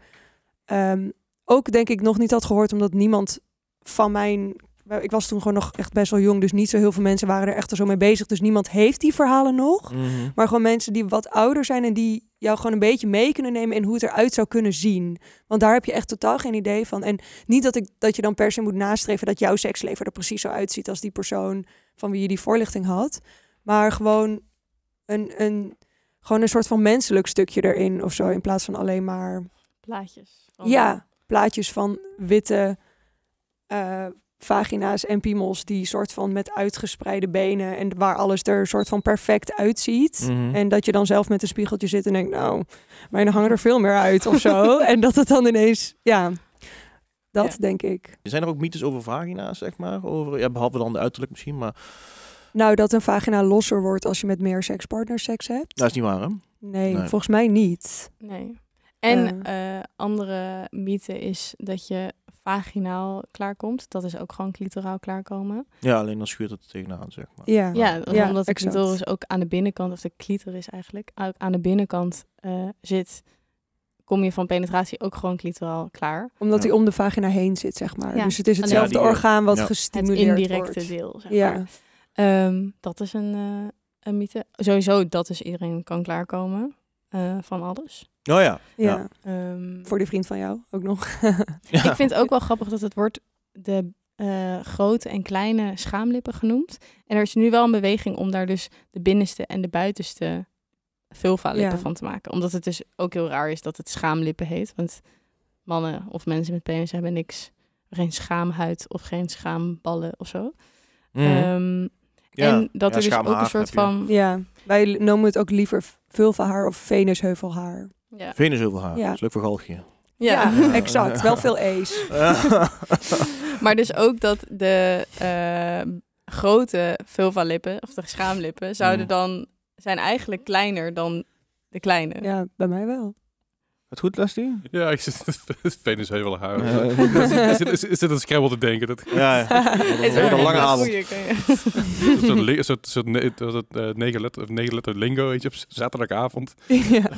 D: ehm, ook denk ik nog niet had gehoord, omdat niemand van mijn. Ik was toen gewoon nog echt best wel jong, dus niet zo heel veel mensen waren er echt zo mee bezig. Dus niemand heeft die verhalen nog. Mhm. Maar gewoon mensen die wat ouder zijn en die jou gewoon een beetje mee kunnen nemen in hoe het eruit zou kunnen zien. Want daar heb je echt totaal geen idee van. En niet dat, ik, dat je dan per se moet nastreven dat jouw seksleven er precies zo uitziet als die persoon van wie je die voorlichting had. Maar gewoon een, een, gewoon een soort van menselijk stukje erin of zo. In plaats van alleen maar.
A: Plaatjes.
D: Ja, plaatjes van witte eh, vagina's en piemels. Die soort van met uitgespreide benen. En waar alles er soort van perfect uitziet. Mhm. En dat je dan zelf met een spiegeltje zit en denkt, nou, mijn hangen er veel meer uit of zo. en dat het dan ineens. Ja. Dat denk ik.
C: Zijn er ook mythes over vagina's, zeg maar? Over, ja, behalve dan de uiterlijk misschien, maar
D: nou, dat een vagina losser wordt als je met meer sekspartners seks hebt. Dat is niet waar, hè? Nee, volgens mij niet.
A: Nee. En ehm. eh, andere mythe is dat je vaginaal klaarkomt. Dat is ook gewoon clitoraal klaarkomen.
C: Ja, alleen dan schuurt het tegenaan, zeg maar. Ja, omdat de clitoris
A: ook aan de binnenkant, of de clitoris eigenlijk, ook aan de binnenkant eh, zit kom je van penetratie ook gewoon clitoraal klaar. Omdat hij om
D: de vagina heen zit, zeg maar. Ja. Dus het is hetzelfde orgaan wat gestimuleerd wordt. Het indirecte deel,
A: Ehm, dat is een, eh, een mythe. Sowieso, dat is iedereen kan klaarkomen eh, van alles. Oh ja. ja. Ehm, Voor die vriend van jou ook nog. Ik vind het ook wel grappig dat het wordt de eh, grote en kleine schaamlippen genoemd. En er is nu wel een beweging om daar dus de binnenste en de buitenste vulva-lippen van te maken. Omdat het dus ook heel raar is dat het schaamlippen heet. Want mannen of mensen met penis hebben niks, geen schaamhuid of geen schaamballen of zo. Mhm. Ehm, ja. En dat er dus ook een soort van... Ja, wij noemen het ook liever Vulva haar of venusheuvelhaar. Ja. Venusheuvelhaar, ja. dat is leuk voor galgje.
D: Ja, exact. Wel veel ace.
A: maar dus ook dat de eh, grote vulva-lippen, of de schaamlippen, zouden mm. dan, zijn eigenlijk kleiner dan de kleine. Ja, bij mij wel.
C: Het goed, die
B: Ja, ik zit heel haar. Ja. is, is, een Scrabble te denken. Dat, ja, ja. is een lange avond. Een soort, negen-letter eh, negen lingo, weet je, op zaterdagavond. Ja.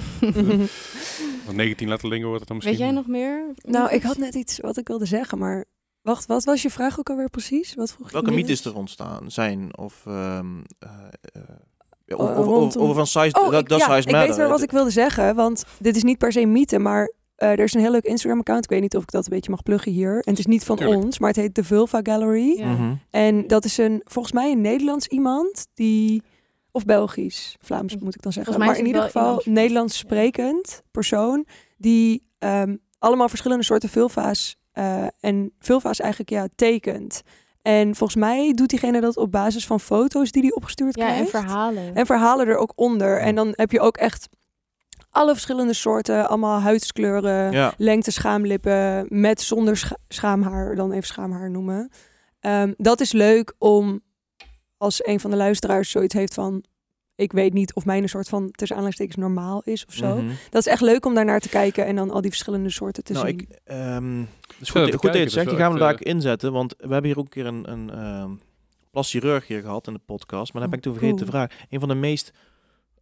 B: 19-letter lingo wordt het dan misschien. Weet
A: jij nog meer? Nou, ik had net iets
D: wat ik wilde zeggen, maar... Wacht, wat was je vraag ook alweer precies? Wat vroeg Welke mythes
C: er ontstaan zijn of... Ehm, eh, eh, of, of, oh, van size, oh, dat, ja, size matter. ik weet wel wat ik
D: wilde zeggen, want dit is niet per se mythe, maar eh, er is een heel leuk Instagram-account. Ik weet niet of ik dat een beetje mag pluggen hier. En het is niet van ons, maar het heet de Vulva Gallery. Mhm. En dat is een, volgens mij een Nederlands iemand die... Of Belgisch, Vlaams moet ik dan zeggen. Maar in ieder geval Nederlands, sprekend persoon... die ehm, allemaal verschillende soorten vulva's... Eh, en vulva's eigenlijk ja, tekent. En volgens mij doet diegene dat op basis van foto's die hij opgestuurd ja, krijgt. en
A: verhalen. En
D: verhalen er ook onder. En dan heb je ook echt alle verschillende soorten, allemaal huidskleuren, ja. lengte schaamlippen, met zonder schaamhaar, dan even schaamhaar noemen. Ehm, dat is leuk om als een van de luisteraars zoiets heeft van ik weet niet of mijn een soort van tussen aanleidingstekens normaal is of zo. Mhm. Dat is echt leuk om daarnaar te kijken en dan al die verschillende soorten te nou, zien.
C: Ik, um, goed, goed kijken, dat je zegt, die gaan we daar ook inzetten. Want we hebben hier ook een keer een, een ehm, hier gehad in de podcast. Maar dan heb ik toen vergeten te vragen. Een van de meest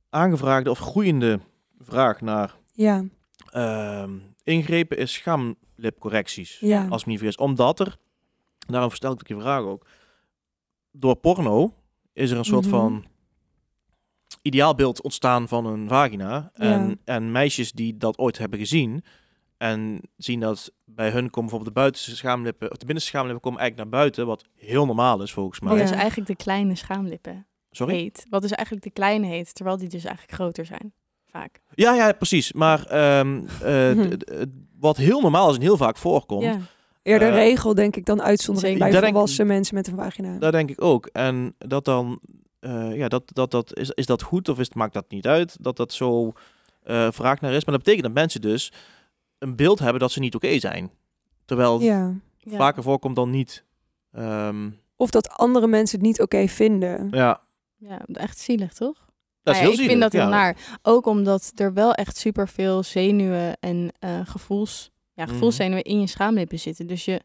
C: aangevraagde of groeiende vraag naar ja. Ehm, ingrepen is schaamlipcorrecties. Ja. Als het niet is. Omdat er, daarom vertel ik je vraag ook, door porno is er een soort mhm. van ideaalbeeld ontstaan van een vagina. En, en meisjes die dat ooit hebben gezien en zien dat bij hun komen bijvoorbeeld de buitenste schaamlippen, of de binnenste schaamlippen komen eigenlijk naar buiten, wat heel normaal is volgens mij. Wat is
A: eigenlijk de kleine schaamlippen? Sorry? Heet. Wat is eigenlijk de kleine heet, terwijl die dus eigenlijk groter zijn, vaak.
C: Ja, ja, precies. Maar ehm, eh, wat heel normaal is en heel vaak voorkomt.
D: Eerder eh, regel, denk ik, dan uitzondering bij volwassen mensen met een vagina.
C: Dat denk ik ook. En dat dan eh, ja, dat, dat, dat, is, is dat goed of is, maakt dat niet uit dat dat zo uh, vraag naar is? Maar dat betekent dat mensen dus een beeld hebben dat ze niet oké zijn. Terwijl ja, ja. vaker voorkomt dan niet. Ehm,
D: of dat andere mensen het niet oké
A: vinden. Ja. ja, echt zielig toch? Dat is heel ik vind dat heel naar. Ook omdat er wel echt superveel zenuwen en eh, gevoels, ja, mhm. gevoelszenuwen in je schaamlippen zitten. Dus je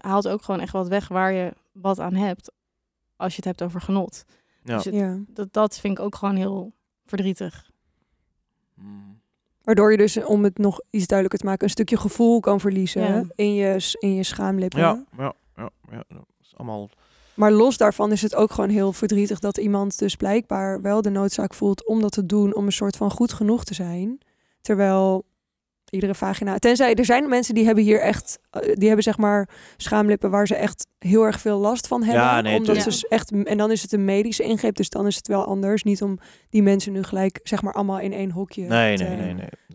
A: haalt ook gewoon echt wat weg waar je wat aan hebt als je het hebt over genot. Dus ja. dat, dat vind ik ook gewoon heel verdrietig.
D: Hmm. Waardoor je dus, om het nog iets duidelijker te maken, een stukje gevoel kan verliezen in, je, in je schaamlippen. Ja,
C: ja, ja, ja, dat is allemaal.
D: Maar los daarvan is het ook gewoon heel verdrietig dat iemand dus blijkbaar wel de noodzaak voelt om dat te doen om een soort van goed genoeg te zijn. Terwijl iedere vagina. Tenzij er zijn mensen die hebben hier echt, eh, die hebben zeg maar schaamlippen waar ze echt heel erg veel last van hebben. Ja, nee, omdat is echt, en dan is het een medische ingreep, dus dan is het wel anders. Niet om die mensen nu gelijk zeg maar allemaal in één hokje nee, te,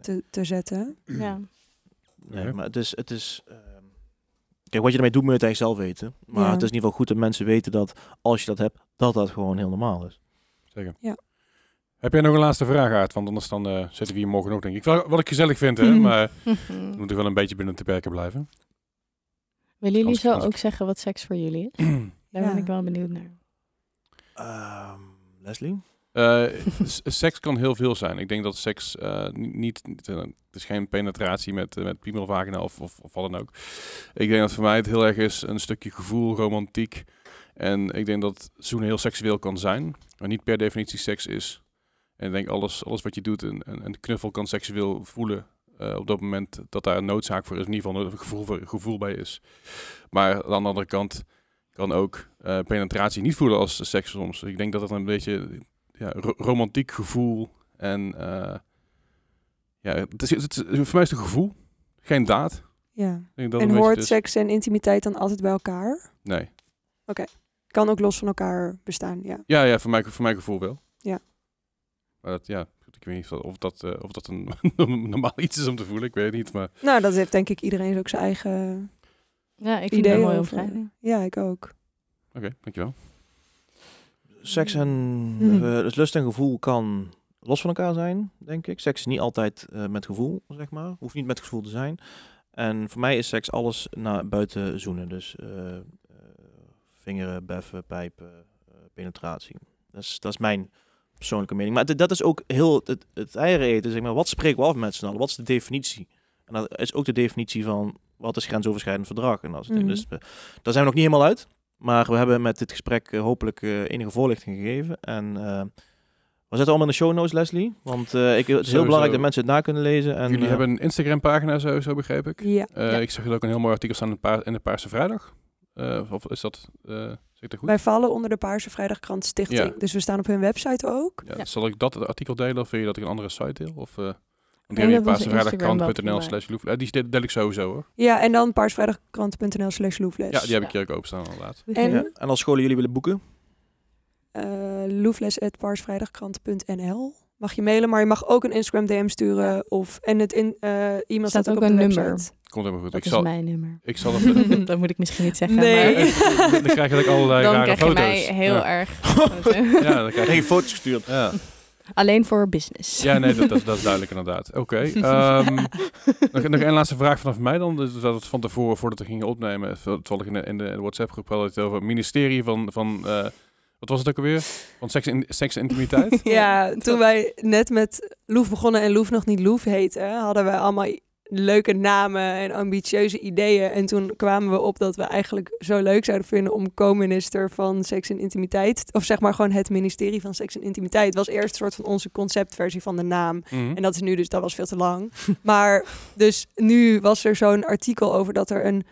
D: nee, te, zetten. Ja.
C: Nee, maar het is, het is uh... Kijk, wat je ermee doet, moet je het zelf weten. Maar het is in ieder geval goed dat mensen weten dat als je dat hebt, dat dat gewoon heel normaal is. Zeker. Ja. Heb jij nog een laatste vraag, uit? Want anders dan
B: uh, zitten we hier morgen ook. denk ik. Wat ik gezellig vind, hè? maar we moeten wel een beetje binnen te perken blijven.
A: Willen jullie zo ook zeggen wat seks voor jullie is? Daar ben ik wel benieuwd naar.
C: Ehm, Leslie?
B: Eh, seks kan heel veel zijn. Ik denk dat seks eh, niet, het is geen penetratie met, met of, of, of, wat dan ook. Ik denk dat voor mij het heel erg is een stukje gevoel, romantiek. En ik denk dat zoenen heel seksueel kan zijn. Maar niet per definitie seks is. En ik denk alles, alles wat je doet, een, knuffel kan seksueel voelen eh, op dat moment dat daar een noodzaak voor is, in ieder geval een gevoel, voor, gevoel bij is. Maar aan de andere kant kan ook eh, penetratie niet voelen als seks soms. Ik denk dat dat een beetje ja, romantiek gevoel en eh, ja, het is, het is, voor mij is het een gevoel, geen daad. Ja. en hoort
D: seks en intimiteit dan altijd bij elkaar? Nee. Oké. Kan ook los van elkaar bestaan, ja.
B: Ja, ja voor, mij, voor mijn gevoel wel. Ja. Maar ja, ik weet niet of dat, of dat eh, een normaal iets is om te voelen, ik weet het niet. Maar...
D: Nou, dat heeft denk ik iedereen ook zijn eigen ja, ik vind idee. mooi Ja, ik ook.
B: Oké, dankjewel.
C: Seks en mhm. eh, dus lust en gevoel kan los van elkaar zijn, denk ik. Seks is niet altijd eh, met gevoel, zeg maar. Hoeft niet met gevoel te zijn. En voor mij is seks alles naar buiten zoenen. Dus vingeren, beffen, pijpen, penetratie. Dat is, dat is mijn persoonlijke mening. Maar dat is ook heel het, het eieren eten. Zeg maar, wat spreken we af met z'n allen? Wat is de definitie? En dat is ook de definitie van wat is grensoverschrijdend verdrag. En dat mm -hmm. Dus daar zijn we nog niet helemaal uit. Maar we hebben met dit gesprek eh, hopelijk eh, enige voorlichting gegeven. En uh, we zetten allemaal in de show notes, Leslie. Want uh, ik, het is heel belangrijk dat mensen het na kunnen lezen. En, Jullie hebben een Instagram-pagina, zo, zo begreep ik. Ja. ja. Ik zag er ook een heel
B: mooi artikel staan in, de Paarse Vrijdag. of is dat goed? Wij
D: vallen onder de Paarse Vrijdagkrant Stichting. Dus we staan op hun website ook. Ja,
B: Zal ik dat artikel delen of wil je dat ik een andere site deel? Of, uh... je paarsvrijdagkrant.nl slash loefles. Eh, die deel ik sowieso hoor.
D: Ja, en dan paarsvrijdagkrant.nl slash loefles. Ja, die heb ik hier
C: ook openstaan inderdaad. En, en als scholen jullie willen boeken?
D: Uh, mag je mailen, maar je mag ook een Instagram DM sturen of en het in iemand eh, staat, staat ook, een nummer.
B: Komt helemaal goed. Dat ik is zal, mijn
A: nummer.
D: Ik zal
B: het,
A: dat moet ik misschien niet zeggen. Nee. Maar, dan krijg ik allerlei dan rare foto's. Dan krijg je mij heel erg. ja, dan krijg foto's gestuurd. Ja. Alleen voor business. Ja, nee, dat, dat,
B: is duidelijk inderdaad. Oké. Okay, um, ehm, nog, nog laatste vraag vanaf mij dan. Dus dat het van tevoren, voordat we gingen opnemen, toevallig in de, in de WhatsApp-groep had het over het ministerie van, van eh, wat was het ook alweer? Van seks en, seks en intimiteit?
D: ja, toen wij net met Loef begonnen en Loef nog niet Loef heette, hadden wij allemaal leuke namen en ambitieuze ideeën. En toen kwamen we op dat we eigenlijk zo leuk zouden vinden om co-minister van Seks en Intimiteit, of zeg maar gewoon het ministerie van Seks en Intimiteit, was eerst een soort van onze conceptversie van de naam. Mhm. En dat is nu dus, dat was veel te lang. maar dus nu was er zo'n artikel over dat er een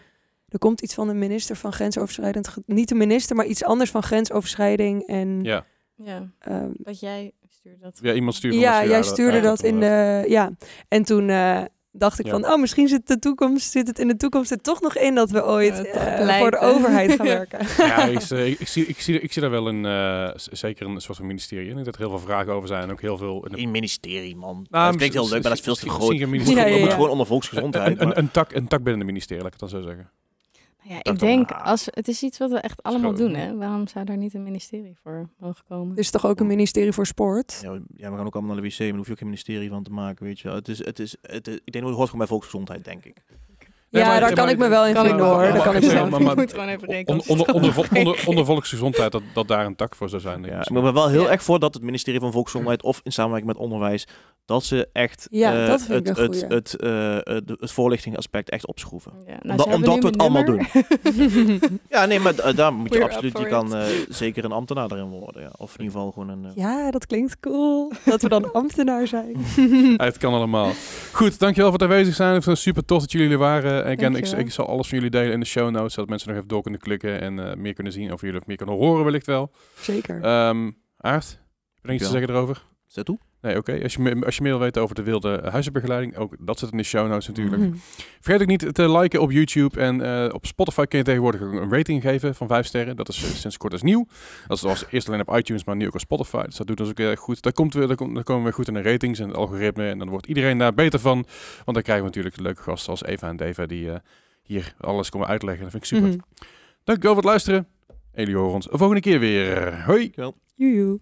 D: er komt iets van de minister van grensoverschrijdend... Niet de minister, maar iets anders van grensoverschrijding en... Ja.
B: Ja, ehm,
A: wat jij stuurde dat.
B: Ja, iemand stuurde Ja, jij stuurde dat, in
D: de... Ja, en toen eh, dacht ik van... Oh, misschien zit, de toekomst, zit het in de toekomst er toch nog in... dat we ooit eh, voor de overheid gaan werken. ja,
B: ik, zie, ik, zie, ik zie daar wel een... Eh, zeker een soort van ministerie in. Dat er heel veel vragen over zijn. En ook heel veel... In ministerie, man. Nou, dat klinkt heel leuk, maar dat is veel te groot. Je moet gewoon onder volksgezondheid. Een, een, een, tak, een tak binnen de ministerie, laat ik het dan
C: zo zeggen.
A: Ja, ik denk, als, het is iets wat we echt allemaal doen, hè? Waarom zou daar niet een ministerie voor mogen komen? Er is
D: toch ook een ministerie voor sport?
C: Ja, ja we gaan ook allemaal naar de wc, maar daar hoef je ook geen ministerie van te maken, weet je wel. Het is, het is, het ik denk dat het hoort gewoon bij volksgezondheid, denk ik ja, daar kan ik me wel
D: in vinden hoor. Daar kan ik goed gewoon even Onder, onder,
B: onder,
C: volksgezondheid, dat, dat daar een
B: tak voor zou zijn. Ja, ik me wel heel ja. erg
C: voor dat het ministerie van Volksgezondheid of in samenwerking met onderwijs, dat ze echt eh, het, het, eh, het, het voorlichtingaspect echt opschroeven. Ja, nou, omdat we het allemaal doen. ja, nee, maar daar moet je absoluut, je kan eh, zeker een ambtenaar erin worden. Ja. Of in ieder geval gewoon een...
D: Ja, dat klinkt cool. dat we dan ambtenaar zijn.
B: het kan allemaal. Goed, dankjewel voor het aanwezig zijn. Het super tof dat jullie er waren en eh, ik, ik, ik, zal alles van jullie delen in de show notes, zodat mensen nog even door kunnen klikken en eh, meer kunnen zien of jullie of meer kunnen horen wellicht wel. Zeker. Um, Aard, heb je iets te zeggen erover? Zet toe. Nee, oké. Als, je, als je meer wil weten over de wilde huizenbegeleiding, ook dat zit in de show notes natuurlijk. Mhm. Vergeet ook niet te liken op YouTube en eh, op Spotify kun je tegenwoordig een rating geven van 5 sterren. Dat is eh, sinds kort als nieuw. Dat was eerst alleen op iTunes, maar nu ook op Spotify. Dus dat doet ons ook heel eh, goed. Daar, komt, daar, kom, daar komen we goed in de ratings en het algoritme en dan wordt iedereen daar beter van. Want dan krijgen we natuurlijk leuke gasten als Eva en Deva die hier alles komen uitleggen. Dat vind ik super. Mm -hmm. Dankjewel voor het luisteren. En jullie horen ons de volgende keer weer. Hoi.
D: Joejoe.